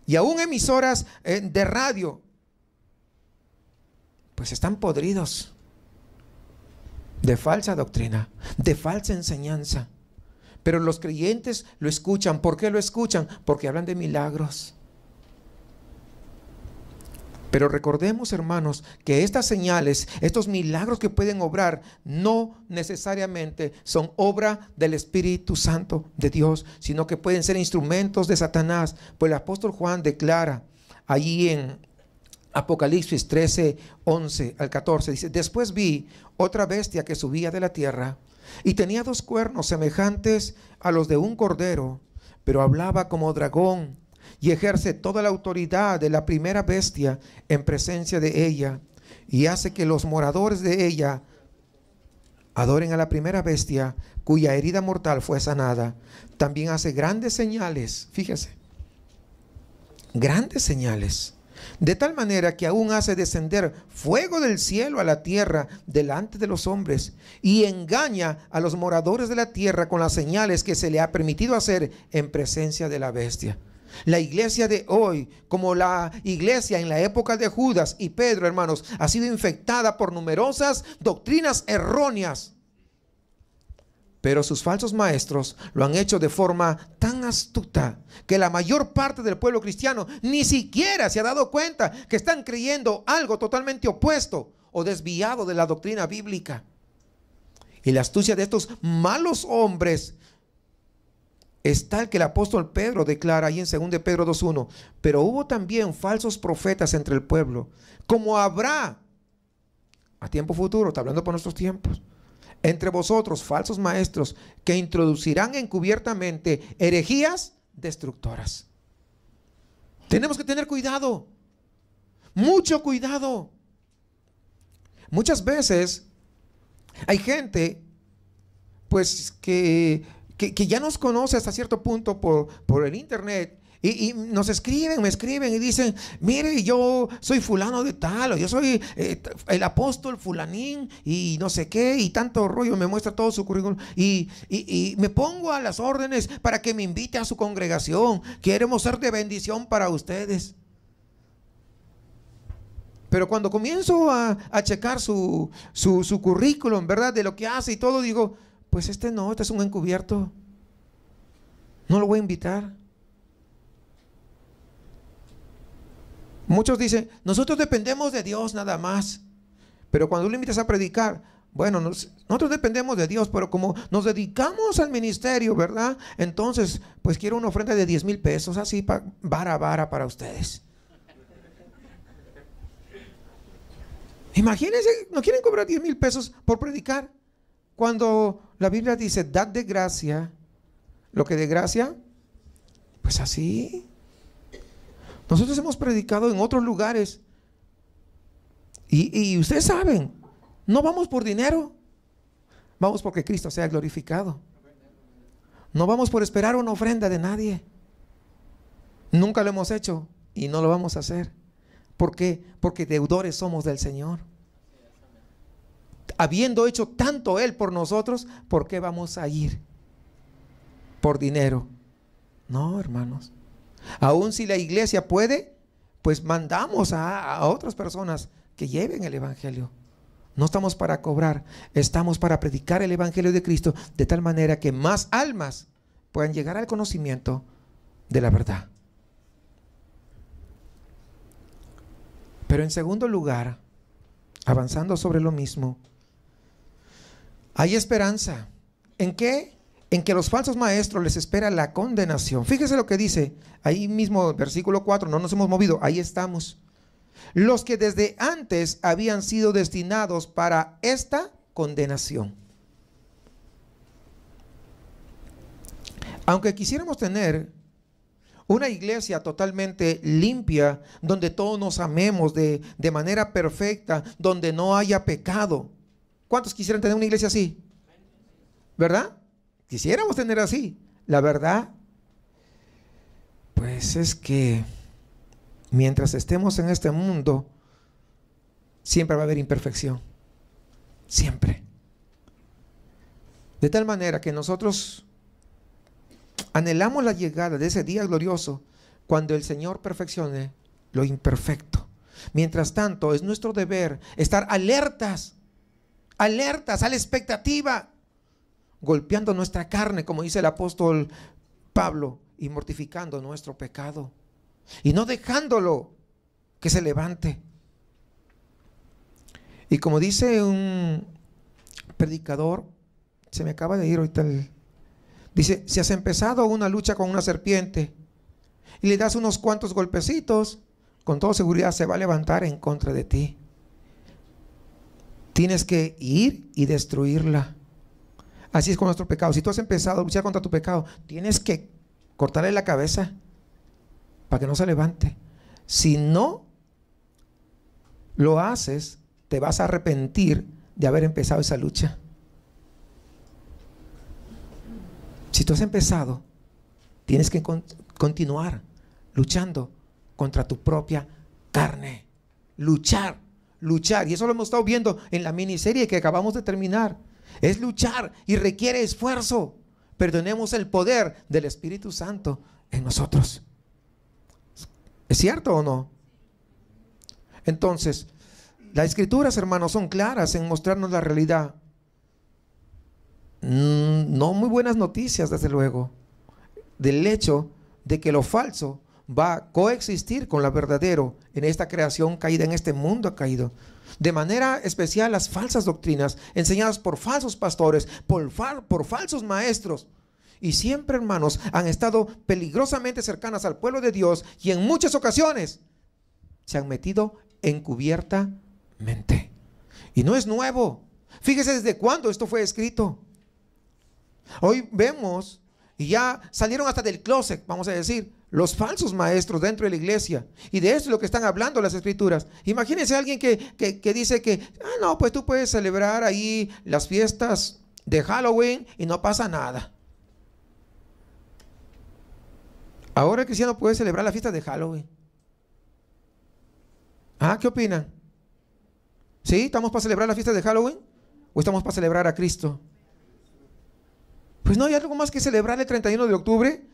y aún emisoras eh, de radio, pues están podridos de falsa doctrina, de falsa enseñanza pero los creyentes lo escuchan. ¿Por qué lo escuchan? Porque hablan de milagros. Pero recordemos, hermanos, que estas señales, estos milagros que pueden obrar, no necesariamente son obra del Espíritu Santo de Dios, sino que pueden ser instrumentos de Satanás. Pues el apóstol Juan declara allí en Apocalipsis 13, 11 al 14, dice, después vi otra bestia que subía de la tierra y tenía dos cuernos semejantes a los de un cordero, pero hablaba como dragón y ejerce toda la autoridad de la primera bestia en presencia de ella y hace que los moradores de ella adoren a la primera bestia cuya herida mortal fue sanada. También hace grandes señales, fíjese, grandes señales de tal manera que aún hace descender fuego del cielo a la tierra delante de los hombres y engaña a los moradores de la tierra con las señales que se le ha permitido hacer en presencia de la bestia. La iglesia de hoy, como la iglesia en la época de Judas y Pedro, hermanos, ha sido infectada por numerosas doctrinas erróneas pero sus falsos maestros lo han hecho de forma tan astuta que la mayor parte del pueblo cristiano ni siquiera se ha dado cuenta que están creyendo algo totalmente opuesto o desviado de la doctrina bíblica. Y la astucia de estos malos hombres es tal que el apóstol Pedro declara ahí en 2 Pedro 2.1, pero hubo también falsos profetas entre el pueblo, como habrá a tiempo futuro, está hablando por nuestros tiempos entre vosotros falsos maestros que introducirán encubiertamente herejías destructoras. Tenemos que tener cuidado, mucho cuidado. Muchas veces hay gente, pues, que, que, ya nos conoce hasta cierto punto por, por el Internet y, nos escriben, me escriben y dicen, mire, yo soy fulano de tal, o yo soy eh, el apóstol fulanín y no sé qué, y tanto rollo, me muestra todo su currículum. Y, me pongo a las órdenes para que me invite a su congregación. Queremos ser de bendición para ustedes. Pero cuando comienzo a, checar su, su currículum, ¿verdad? De lo que hace y todo, digo, pues este no, este es un encubierto. No lo voy a invitar. Muchos dicen, nosotros dependemos de Dios nada más. Pero cuando tú le invitas a predicar, bueno, nosotros dependemos de Dios, pero como nos dedicamos al ministerio, ¿verdad? Entonces, pues quiero una ofrenda de 10 mil pesos, así, para vara, vara para ustedes. Imagínense, no quieren cobrar 10 mil pesos por predicar. Cuando la Biblia dice, dad de gracia, lo que de gracia, pues así, nosotros hemos predicado en otros lugares. Y, ustedes saben, no vamos por dinero. Vamos porque Cristo sea glorificado. No vamos por esperar una ofrenda de nadie. Nunca lo hemos hecho y no lo vamos a hacer. ¿Por qué? Porque deudores somos del Señor. Habiendo hecho tanto Él por nosotros, ¿por qué vamos a ir? Por dinero. No, hermanos. Aún si la iglesia puede, pues mandamos a, otras personas que lleven el Evangelio. No estamos para cobrar, estamos para predicar el Evangelio de Cristo de tal manera que más almas puedan llegar al conocimiento de la verdad. Pero en segundo lugar, avanzando sobre lo mismo, hay esperanza. ¿En qué? en que los falsos maestros les espera la condenación. Fíjese lo que dice ahí mismo, versículo 4, no nos hemos movido, ahí estamos. Los que desde antes habían sido destinados para esta condenación. Aunque quisiéramos tener una iglesia totalmente limpia, donde todos nos amemos de, de manera perfecta, donde no haya pecado. ¿Cuántos quisieran tener una iglesia así? ¿Verdad? quisiéramos tener así. La verdad, pues es que mientras estemos en este mundo, siempre va a haber imperfección. Siempre. De tal manera que nosotros anhelamos la llegada de ese día glorioso cuando el Señor perfeccione lo imperfecto. Mientras tanto, es nuestro deber estar alertas, alertas a la expectativa golpeando nuestra carne, como dice el apóstol Pablo, y mortificando nuestro pecado. Y no dejándolo que se levante. Y como dice un predicador, se me acaba de ir ahorita Dice, si has empezado una lucha con una serpiente y le das unos cuantos golpecitos, con toda seguridad se va a levantar en contra de ti. Tienes que ir y destruirla. Así es con nuestro pecado. Si tú has empezado a luchar contra tu pecado, tienes que cortarle la cabeza para que no se levante. Si no lo haces, te vas a arrepentir de haber empezado esa lucha. Si tú has empezado, tienes que continuar luchando contra tu propia carne. Luchar, luchar. Y eso lo hemos estado viendo en la miniserie que acabamos de terminar. Es luchar y requiere esfuerzo. Pero el poder del Espíritu Santo en nosotros. ¿Es cierto o no? Entonces, las escrituras, hermanos, son claras en mostrarnos la realidad. Mm, no muy buenas noticias, desde luego, del hecho de que lo falso va a coexistir con lo verdadero en esta creación caída, en este mundo caído de manera especial las falsas doctrinas enseñadas por falsos pastores, por, falsos maestros. Y siempre, hermanos, han estado peligrosamente cercanas al pueblo de Dios y en muchas ocasiones se han metido encubiertamente. Y no es nuevo. Fíjese desde cuándo esto fue escrito. Hoy vemos, y ya salieron hasta del closet, vamos a decir, los falsos maestros dentro de la iglesia. Y de eso es lo que están hablando las escrituras. Imagínense a alguien que, dice que, ah, no, pues tú puedes celebrar ahí las fiestas de Halloween y no pasa nada. Ahora el cristiano puede celebrar la fiesta de Halloween. Ah, ¿qué opinan? ¿Sí? ¿Estamos para celebrar la fiesta de Halloween? ¿O estamos para celebrar a Cristo? Pues no hay algo más que celebrar el 31 de octubre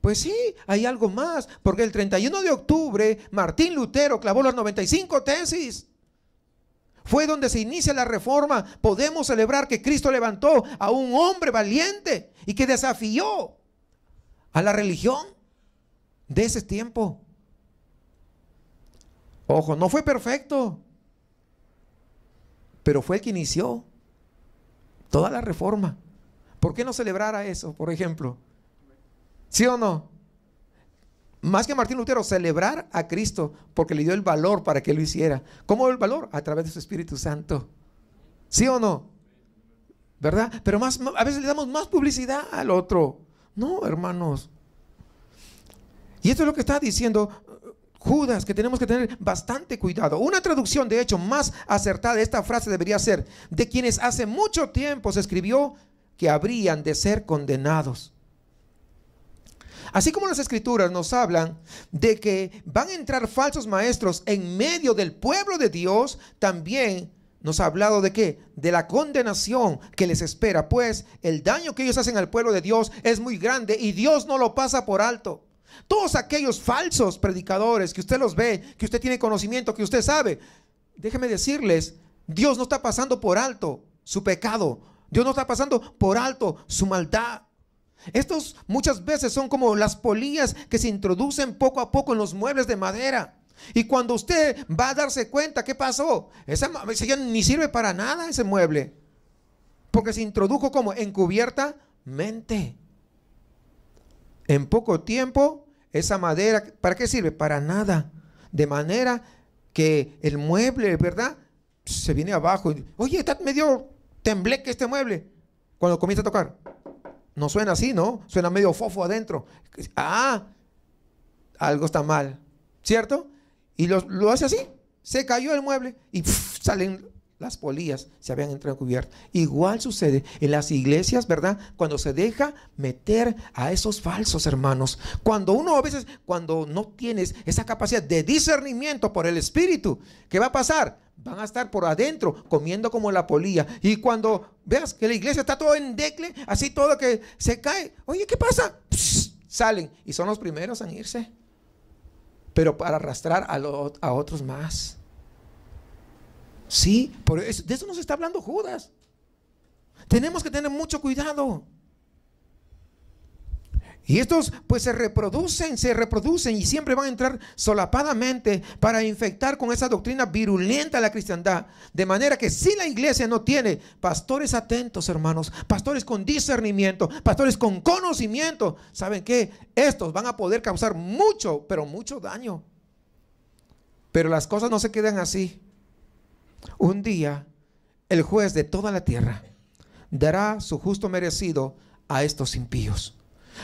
pues sí, hay algo más, porque el 31 de octubre Martín Lutero clavó las 95 tesis. Fue donde se inicia la reforma. Podemos celebrar que Cristo levantó a un hombre valiente y que desafió a la religión de ese tiempo. Ojo, no fue perfecto, pero fue el que inició toda la reforma. ¿Por qué no celebrar a eso, por ejemplo? ¿Sí o no? Más que Martín Lutero, celebrar a Cristo porque le dio el valor para que lo hiciera. ¿Cómo el valor? A través de su Espíritu Santo. ¿Sí o no? ¿Verdad? Pero más, a veces le damos más publicidad al otro. No, hermanos. Y esto es lo que está diciendo uh, Judas, que tenemos que tener bastante cuidado. Una traducción, de hecho, más acertada de esta frase debería ser, de quienes hace mucho tiempo se escribió que habrían de ser condenados. Así como las escrituras nos hablan de que van a entrar falsos maestros en medio del pueblo de Dios, también nos ha hablado de qué? De la condenación que les espera, pues el daño que ellos hacen al pueblo de Dios es muy grande y Dios no lo pasa por alto. Todos aquellos falsos predicadores que usted los ve, que usted tiene conocimiento, que usted sabe, déjeme decirles, Dios no está pasando por alto su pecado. Dios no está pasando por alto su maldad. Estos muchas veces son como las polillas que se introducen poco a poco en los muebles de madera. Y cuando usted va a darse cuenta, ¿qué pasó? Esa, ni sirve para nada ese mueble. Porque se introdujo como encubiertamente. En poco tiempo, esa madera, ¿para qué sirve? Para nada. De manera que el mueble, ¿verdad? Se viene abajo. Y, Oye, está medio tembleque este mueble. Cuando comienza a tocar. No suena así, ¿no? Suena medio fofo adentro. Ah, algo está mal, ¿cierto? Y lo, hace así. Se cayó el mueble y salen las polillas, se habían entrado cubiertas. Igual sucede en las iglesias, ¿verdad? Cuando se deja meter a esos falsos hermanos. Cuando uno a veces, cuando no tienes esa capacidad de discernimiento por el Espíritu, ¿qué va a pasar? van a estar por adentro comiendo como la polilla. Y cuando veas que la iglesia está todo en decle, así todo que se cae, oye, ¿qué pasa? salen y son los primeros en irse, pero para arrastrar a, a otros más. Sí, por de eso nos está hablando Judas. Tenemos que tener mucho cuidado. Y estos pues se reproducen, se reproducen y siempre van a entrar solapadamente para infectar con esa doctrina virulenta la cristiandad. De manera que si la iglesia no tiene pastores atentos, hermanos, pastores con discernimiento, pastores con conocimiento, ¿saben qué? Estos van a poder causar mucho, pero mucho daño. Pero las cosas no se quedan así. Un día el juez de toda la tierra dará su justo merecido a estos impíos.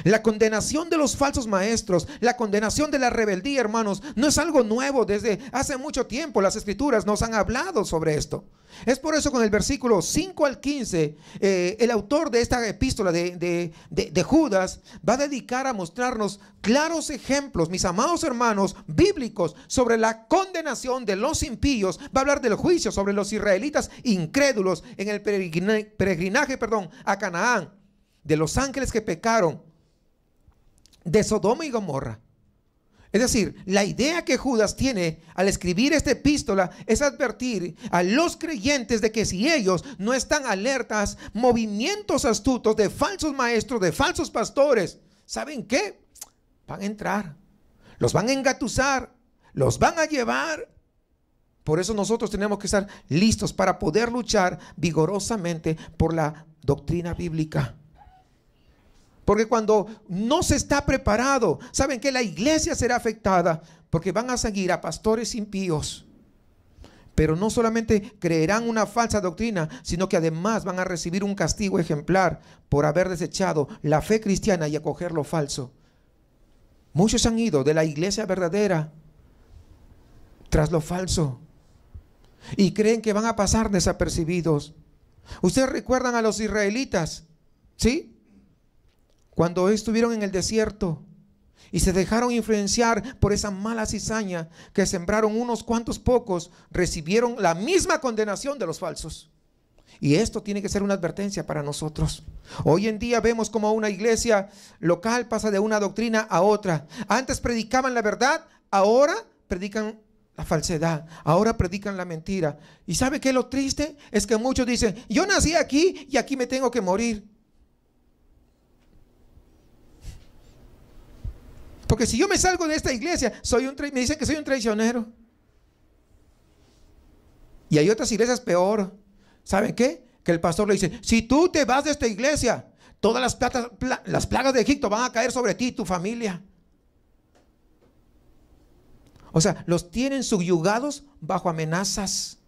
La condenación de los falsos maestros, la condenación de la rebeldía, hermanos, no es algo nuevo. Desde hace mucho tiempo las escrituras nos han hablado sobre esto. Es por eso con el versículo 5 al 15, eh, el autor de esta epístola de, Judas va a dedicar a mostrarnos claros ejemplos, mis amados hermanos, bíblicos, sobre la condenación de los impíos. Va a hablar del juicio sobre los israelitas incrédulos en el peregrinaje, peregrinaje perdón, a Canaán, de los ángeles que pecaron de Sodoma y Gomorra. Es decir, la idea que Judas tiene al escribir esta epístola es advertir a los creyentes de que si ellos no están alertas, movimientos astutos de falsos maestros, de falsos pastores, ¿saben qué? Van a entrar, los van a engatusar, los van a llevar. Por eso nosotros tenemos que estar listos para poder luchar vigorosamente por la doctrina bíblica. Porque cuando no se está preparado, saben que la iglesia será afectada porque van a seguir a pastores impíos. Pero no solamente creerán una falsa doctrina, sino que además van a recibir un castigo ejemplar por haber desechado la fe cristiana y acoger lo falso. Muchos han ido de la iglesia verdadera tras lo falso y creen que van a pasar desapercibidos. Ustedes recuerdan a los israelitas, ¿sí? Cuando estuvieron en el desierto y se dejaron influenciar por esa mala cizaña que sembraron unos cuantos pocos, recibieron la misma condenación de los falsos. Y esto tiene que ser una advertencia para nosotros. Hoy en día vemos como una iglesia local pasa de una doctrina a otra. Antes predicaban la verdad, ahora predican la falsedad, ahora predican la mentira. ¿Y sabe qué es lo triste? Es que muchos dicen, yo nací aquí y aquí me tengo que morir. Porque si yo me salgo de esta iglesia, soy un me dicen que soy un traicionero. Y hay otras iglesias peor. ¿Saben qué? Que el pastor le dice, si tú te vas de esta iglesia, todas las, platas, las plagas de Egipto van a caer sobre ti y tu familia. O sea, los tienen subyugados bajo amenazas.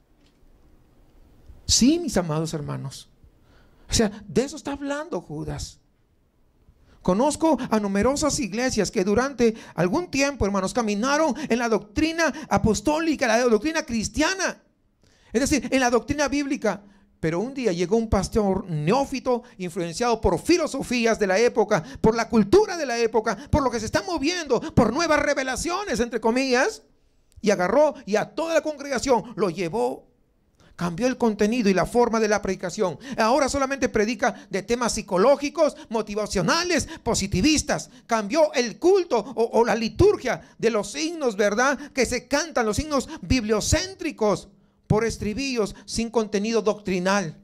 Sí, mis amados hermanos. O sea, de eso está hablando Judas. Conozco a numerosas iglesias que durante algún tiempo, hermanos, caminaron en la doctrina apostólica, la doctrina cristiana. Es decir, en la doctrina bíblica. Pero un día llegó un pastor neófito, influenciado por filosofías de la época, por la cultura de la época, por lo que se está moviendo, por nuevas revelaciones, entre comillas, y agarró y a toda la congregación lo llevó cambió el contenido y la forma de la predicación. Ahora solamente predica de temas psicológicos, motivacionales, positivistas. Cambió el culto o, la liturgia de los signos, ¿verdad? Que se cantan, los signos bibliocéntricos por estribillos sin contenido doctrinal.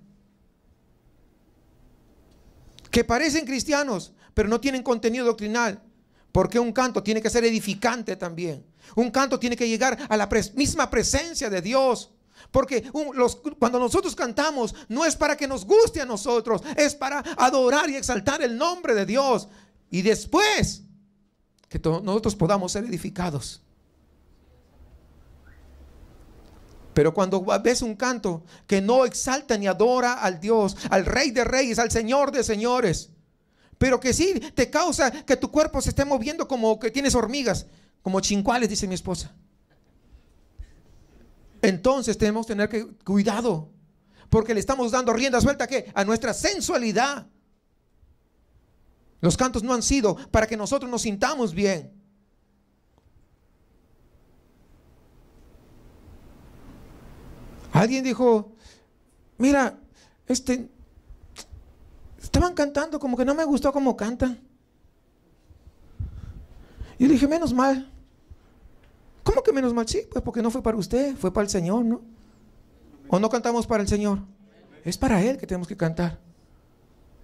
Que parecen cristianos, pero no tienen contenido doctrinal. Porque un canto tiene que ser edificante también. Un canto tiene que llegar a la misma presencia de Dios. Porque cuando nosotros cantamos, no es para que nos guste a nosotros, es para adorar y exaltar el nombre de Dios. Y después, que nosotros podamos ser edificados. Pero cuando ves un canto que no exalta ni adora al Dios, al Rey de Reyes, al Señor de Señores, pero que sí te causa que tu cuerpo se esté moviendo como que tienes hormigas, como chincuales, dice mi esposa entonces tenemos que tener que, cuidado, porque le estamos dando rienda suelta ¿qué? a nuestra sensualidad. Los cantos no han sido para que nosotros nos sintamos bien. Alguien dijo, mira, este, estaban cantando como que no me gustó como cantan. Y le dije, menos mal. ¿Cómo que menos mal? Sí, pues porque no fue para usted, fue para el Señor, ¿no? ¿O no cantamos para el Señor? Es para Él que tenemos que cantar.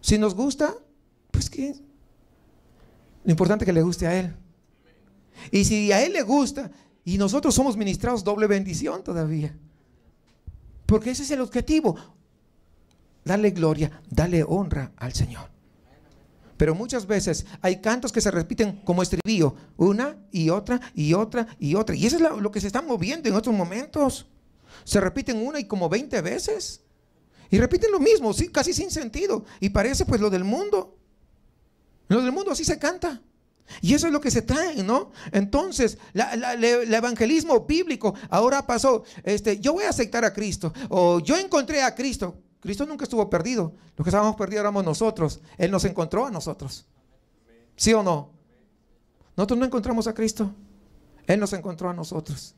Si nos gusta, pues qué. lo importante es que le guste a Él. Y si a Él le gusta, y nosotros somos ministrados, doble bendición todavía. Porque ese es el objetivo. Dale gloria, dale honra al Señor. Pero muchas veces hay cantos que se repiten como estribillo, una y otra y otra y otra. Y eso es lo que se está moviendo en otros momentos. Se repiten una y como 20 veces. Y repiten lo mismo, casi sin sentido. Y parece pues lo del mundo. Lo del mundo así se canta. Y eso es lo que se trae, ¿no? Entonces, el evangelismo bíblico ahora pasó, este, yo voy a aceptar a Cristo, o yo encontré a Cristo. Cristo nunca estuvo perdido. Lo que estábamos perdidos éramos nosotros. Él nos encontró a nosotros. ¿Sí o no? Nosotros no encontramos a Cristo. Él nos encontró a nosotros.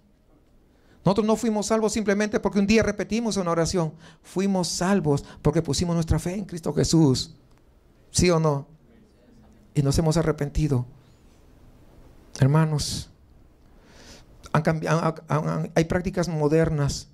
Nosotros no fuimos salvos simplemente porque un día repetimos una oración. Fuimos salvos porque pusimos nuestra fe en Cristo Jesús. ¿Sí o no? Y nos hemos arrepentido. Hermanos, han hay prácticas modernas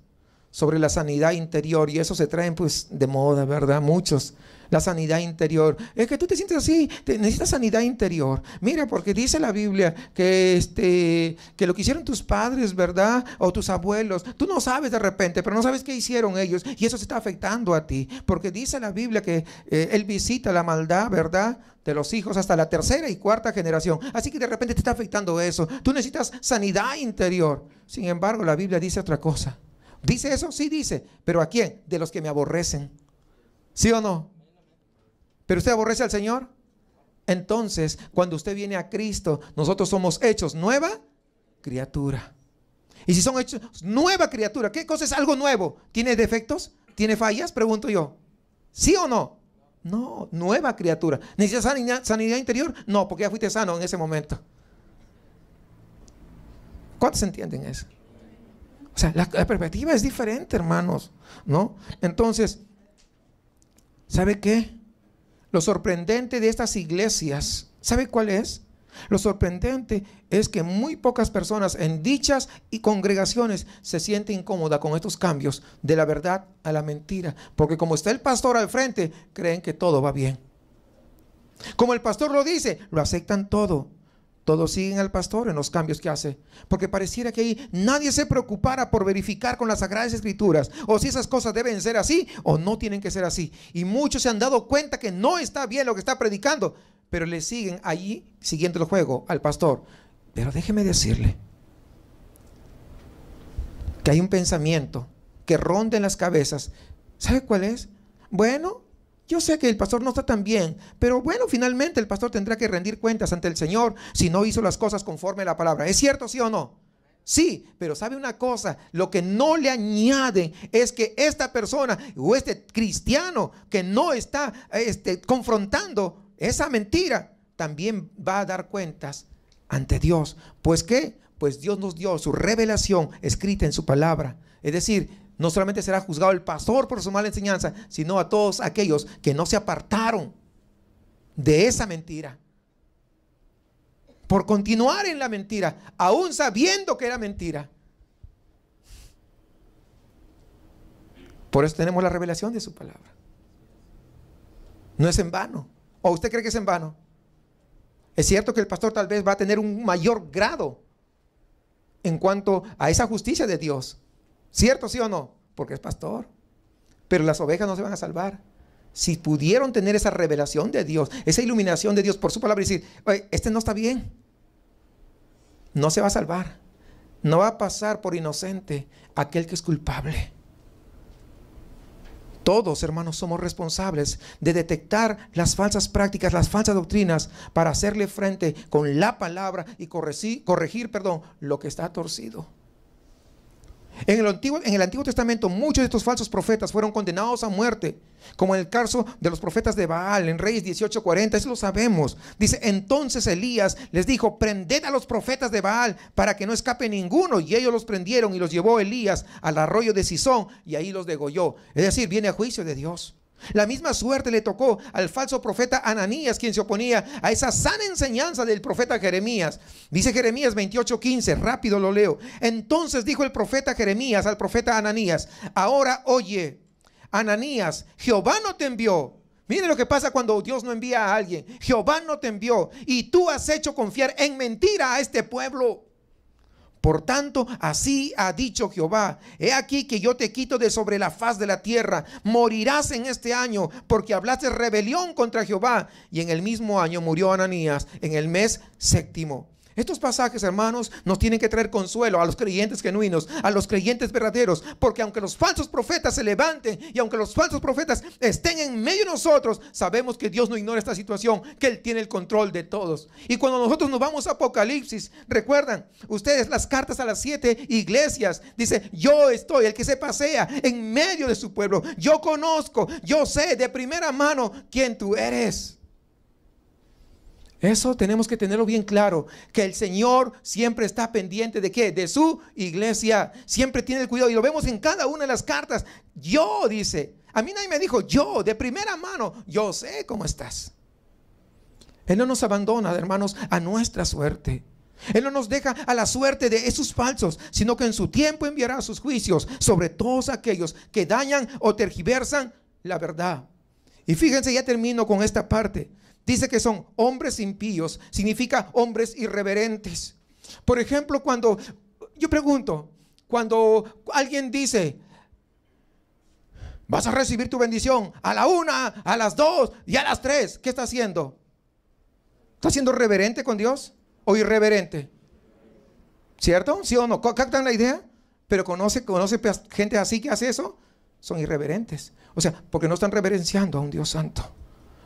sobre la sanidad interior y eso se traen pues de moda, ¿verdad? Muchos. La sanidad interior. Es que tú te sientes así, te necesitas sanidad interior. Mira, porque dice la Biblia que, este, que lo que hicieron tus padres, ¿verdad? O tus abuelos. Tú no sabes de repente, pero no sabes qué hicieron ellos. Y eso se está afectando a ti. Porque dice la Biblia que eh, Él visita la maldad, ¿verdad? de los hijos hasta la tercera y cuarta generación. Así que de repente te está afectando eso. Tú necesitas sanidad interior. Sin embargo, la Biblia dice otra cosa. ¿Dice eso? Sí dice. ¿Pero a quién? De los que me aborrecen. ¿Sí o no? ¿Pero usted aborrece al Señor? Entonces, cuando usted viene a Cristo, nosotros somos hechos nueva criatura. Y si son hechos nueva criatura, ¿qué cosa es algo nuevo? ¿Tiene defectos? ¿Tiene fallas? Pregunto yo. ¿Sí o no? No, nueva criatura. ¿Necesitas sanidad, sanidad interior? No, porque ya fuiste sano en ese momento. ¿Cuántos entienden eso? O sea, la, perspectiva es diferente, hermanos, ¿no? Entonces, ¿sabe qué? Lo sorprendente de estas iglesias, ¿sabe cuál es? Lo sorprendente es que muy pocas personas en dichas y congregaciones se sienten incómodas con estos cambios de la verdad a la mentira, porque como está el pastor al frente, creen que todo va bien. Como el pastor lo dice, lo aceptan todo. Todos siguen al pastor en los cambios que hace. Porque pareciera que ahí nadie se preocupara por verificar con las Sagradas Escrituras o si esas cosas deben ser así o no tienen que ser así. Y muchos se han dado cuenta que no está bien lo que está predicando, pero le siguen allí siguiendo el juego al pastor. Pero déjeme decirle que hay un pensamiento que ronde en las cabezas. ¿Sabe cuál es? Bueno, yo sé que el pastor no está tan bien, pero bueno, finalmente el pastor tendrá que rendir cuentas ante el Señor si no hizo las cosas conforme a la palabra. ¿Es cierto, sí o no? Sí, pero sabe una cosa, lo que no le añade es que esta persona o este cristiano que no está este, confrontando esa mentira, también va a dar cuentas ante Dios. ¿Pues qué? Pues Dios nos dio su revelación escrita en su palabra. Es decir, no solamente será juzgado el pastor por su mala enseñanza, sino a todos aquellos que no se apartaron de esa mentira. Por continuar en la mentira, aún sabiendo que era mentira. Por eso tenemos la revelación de su palabra. No es en vano. ¿O usted cree que es en vano? Es cierto que el pastor tal vez va a tener un mayor grado en cuanto a esa justicia de Dios. ¿Cierto, sí o no? Porque es pastor. Pero las ovejas no se van a salvar. Si pudieron tener esa revelación de Dios, esa iluminación de Dios por su palabra y decir, este no está bien, no se va a salvar. No va a pasar por inocente aquel que es culpable. Todos, hermanos, somos responsables de detectar las falsas prácticas, las falsas doctrinas, para hacerle frente con la palabra y corregir, perdón, lo que está torcido. En el, Antiguo, en el Antiguo Testamento muchos de estos falsos profetas fueron condenados a muerte, como en el caso de los profetas de Baal en Reyes 18:40, eso lo sabemos. Dice, entonces Elías les dijo, prended a los profetas de Baal para que no escape ninguno. Y ellos los prendieron y los llevó Elías al arroyo de Sison y ahí los degolló. Es decir, viene a juicio de Dios. La misma suerte le tocó al falso profeta Ananías, quien se oponía a esa sana enseñanza del profeta Jeremías. Dice Jeremías 28:15, rápido lo leo. Entonces dijo el profeta Jeremías al profeta Ananías, ahora oye, Ananías, Jehová no te envió. Mire lo que pasa cuando Dios no envía a alguien. Jehová no te envió y tú has hecho confiar en mentira a este pueblo. Por tanto, así ha dicho Jehová, he aquí que yo te quito de sobre la faz de la tierra, morirás en este año porque hablaste rebelión contra Jehová. Y en el mismo año murió Ananías, en el mes séptimo. Estos pasajes, hermanos, nos tienen que traer consuelo a los creyentes genuinos, a los creyentes verdaderos, porque aunque los falsos profetas se levanten y aunque los falsos profetas estén en medio de nosotros, sabemos que Dios no ignora esta situación, que Él tiene el control de todos. Y cuando nosotros nos vamos a Apocalipsis, recuerdan ustedes las cartas a las siete iglesias, dice, yo estoy, el que se pasea en medio de su pueblo, yo conozco, yo sé de primera mano quién tú eres. Eso tenemos que tenerlo bien claro, que el Señor siempre está pendiente de qué, de su iglesia, siempre tiene el cuidado y lo vemos en cada una de las cartas. Yo, dice, a mí nadie me dijo, yo, de primera mano, yo sé cómo estás. Él no nos abandona, hermanos, a nuestra suerte. Él no nos deja a la suerte de esos falsos, sino que en su tiempo enviará sus juicios sobre todos aquellos que dañan o tergiversan la verdad. Y fíjense, ya termino con esta parte dice que son hombres impíos, significa hombres irreverentes. Por ejemplo, cuando, yo pregunto, cuando alguien dice, vas a recibir tu bendición a la una, a las dos y a las tres, ¿qué está haciendo? ¿Está siendo reverente con Dios o irreverente? ¿Cierto? ¿Sí o no? ¿Captan la idea? Pero conoce, conoce gente así que hace eso. Son irreverentes. O sea, porque no están reverenciando a un Dios santo.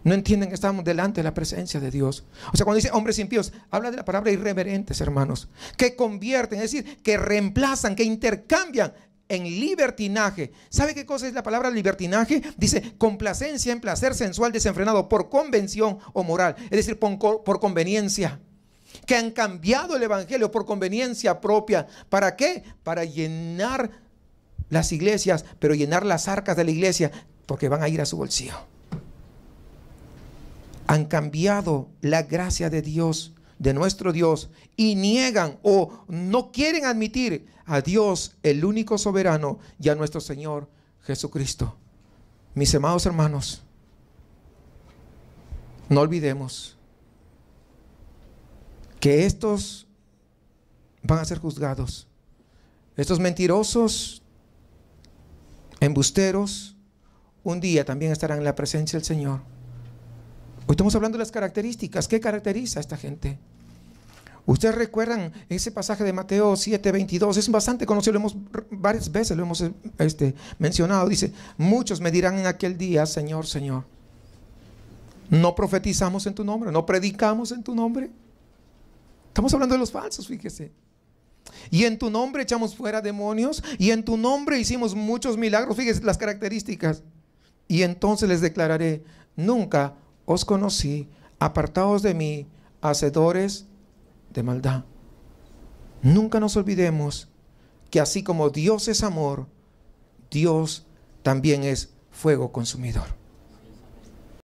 No entienden que estamos delante de la presencia de Dios. O sea, cuando dice hombres impíos, habla de la palabra irreverentes, hermanos, que convierten, es decir, que reemplazan, que intercambian en libertinaje. ¿Sabe qué cosa es la palabra libertinaje? Dice complacencia en placer sensual desenfrenado por convención o moral, es decir, por, por conveniencia que han cambiado el Evangelio por conveniencia propia. ¿Para qué? Para llenar las iglesias, pero llenar las arcas de la iglesia, porque van a ir a su bolsillo han cambiado la gracia de Dios, de nuestro Dios, y niegan o no quieren admitir a Dios, el único soberano, y a nuestro Señor Jesucristo. Mis amados hermanos, no olvidemos que estos van a ser juzgados. Estos mentirosos, embusteros, un día también estarán en la presencia del Señor estamos hablando de las características. ¿Qué caracteriza a esta gente? Ustedes recuerdan ese pasaje de Mateo 7, 22, es bastante conocido, lo hemos, varias veces lo hemos este, mencionado. Dice, muchos me dirán en aquel día, Señor, Señor, no profetizamos en tu nombre, no predicamos en tu nombre. Estamos hablando de los falsos, fíjese. Y en tu nombre echamos fuera demonios, y en tu nombre hicimos muchos milagros, fíjese las características. Y entonces les declararé, nunca os conocí, apartados de mí, hacedores de maldad. Nunca nos olvidemos que así como Dios es amor, Dios también es fuego consumidor.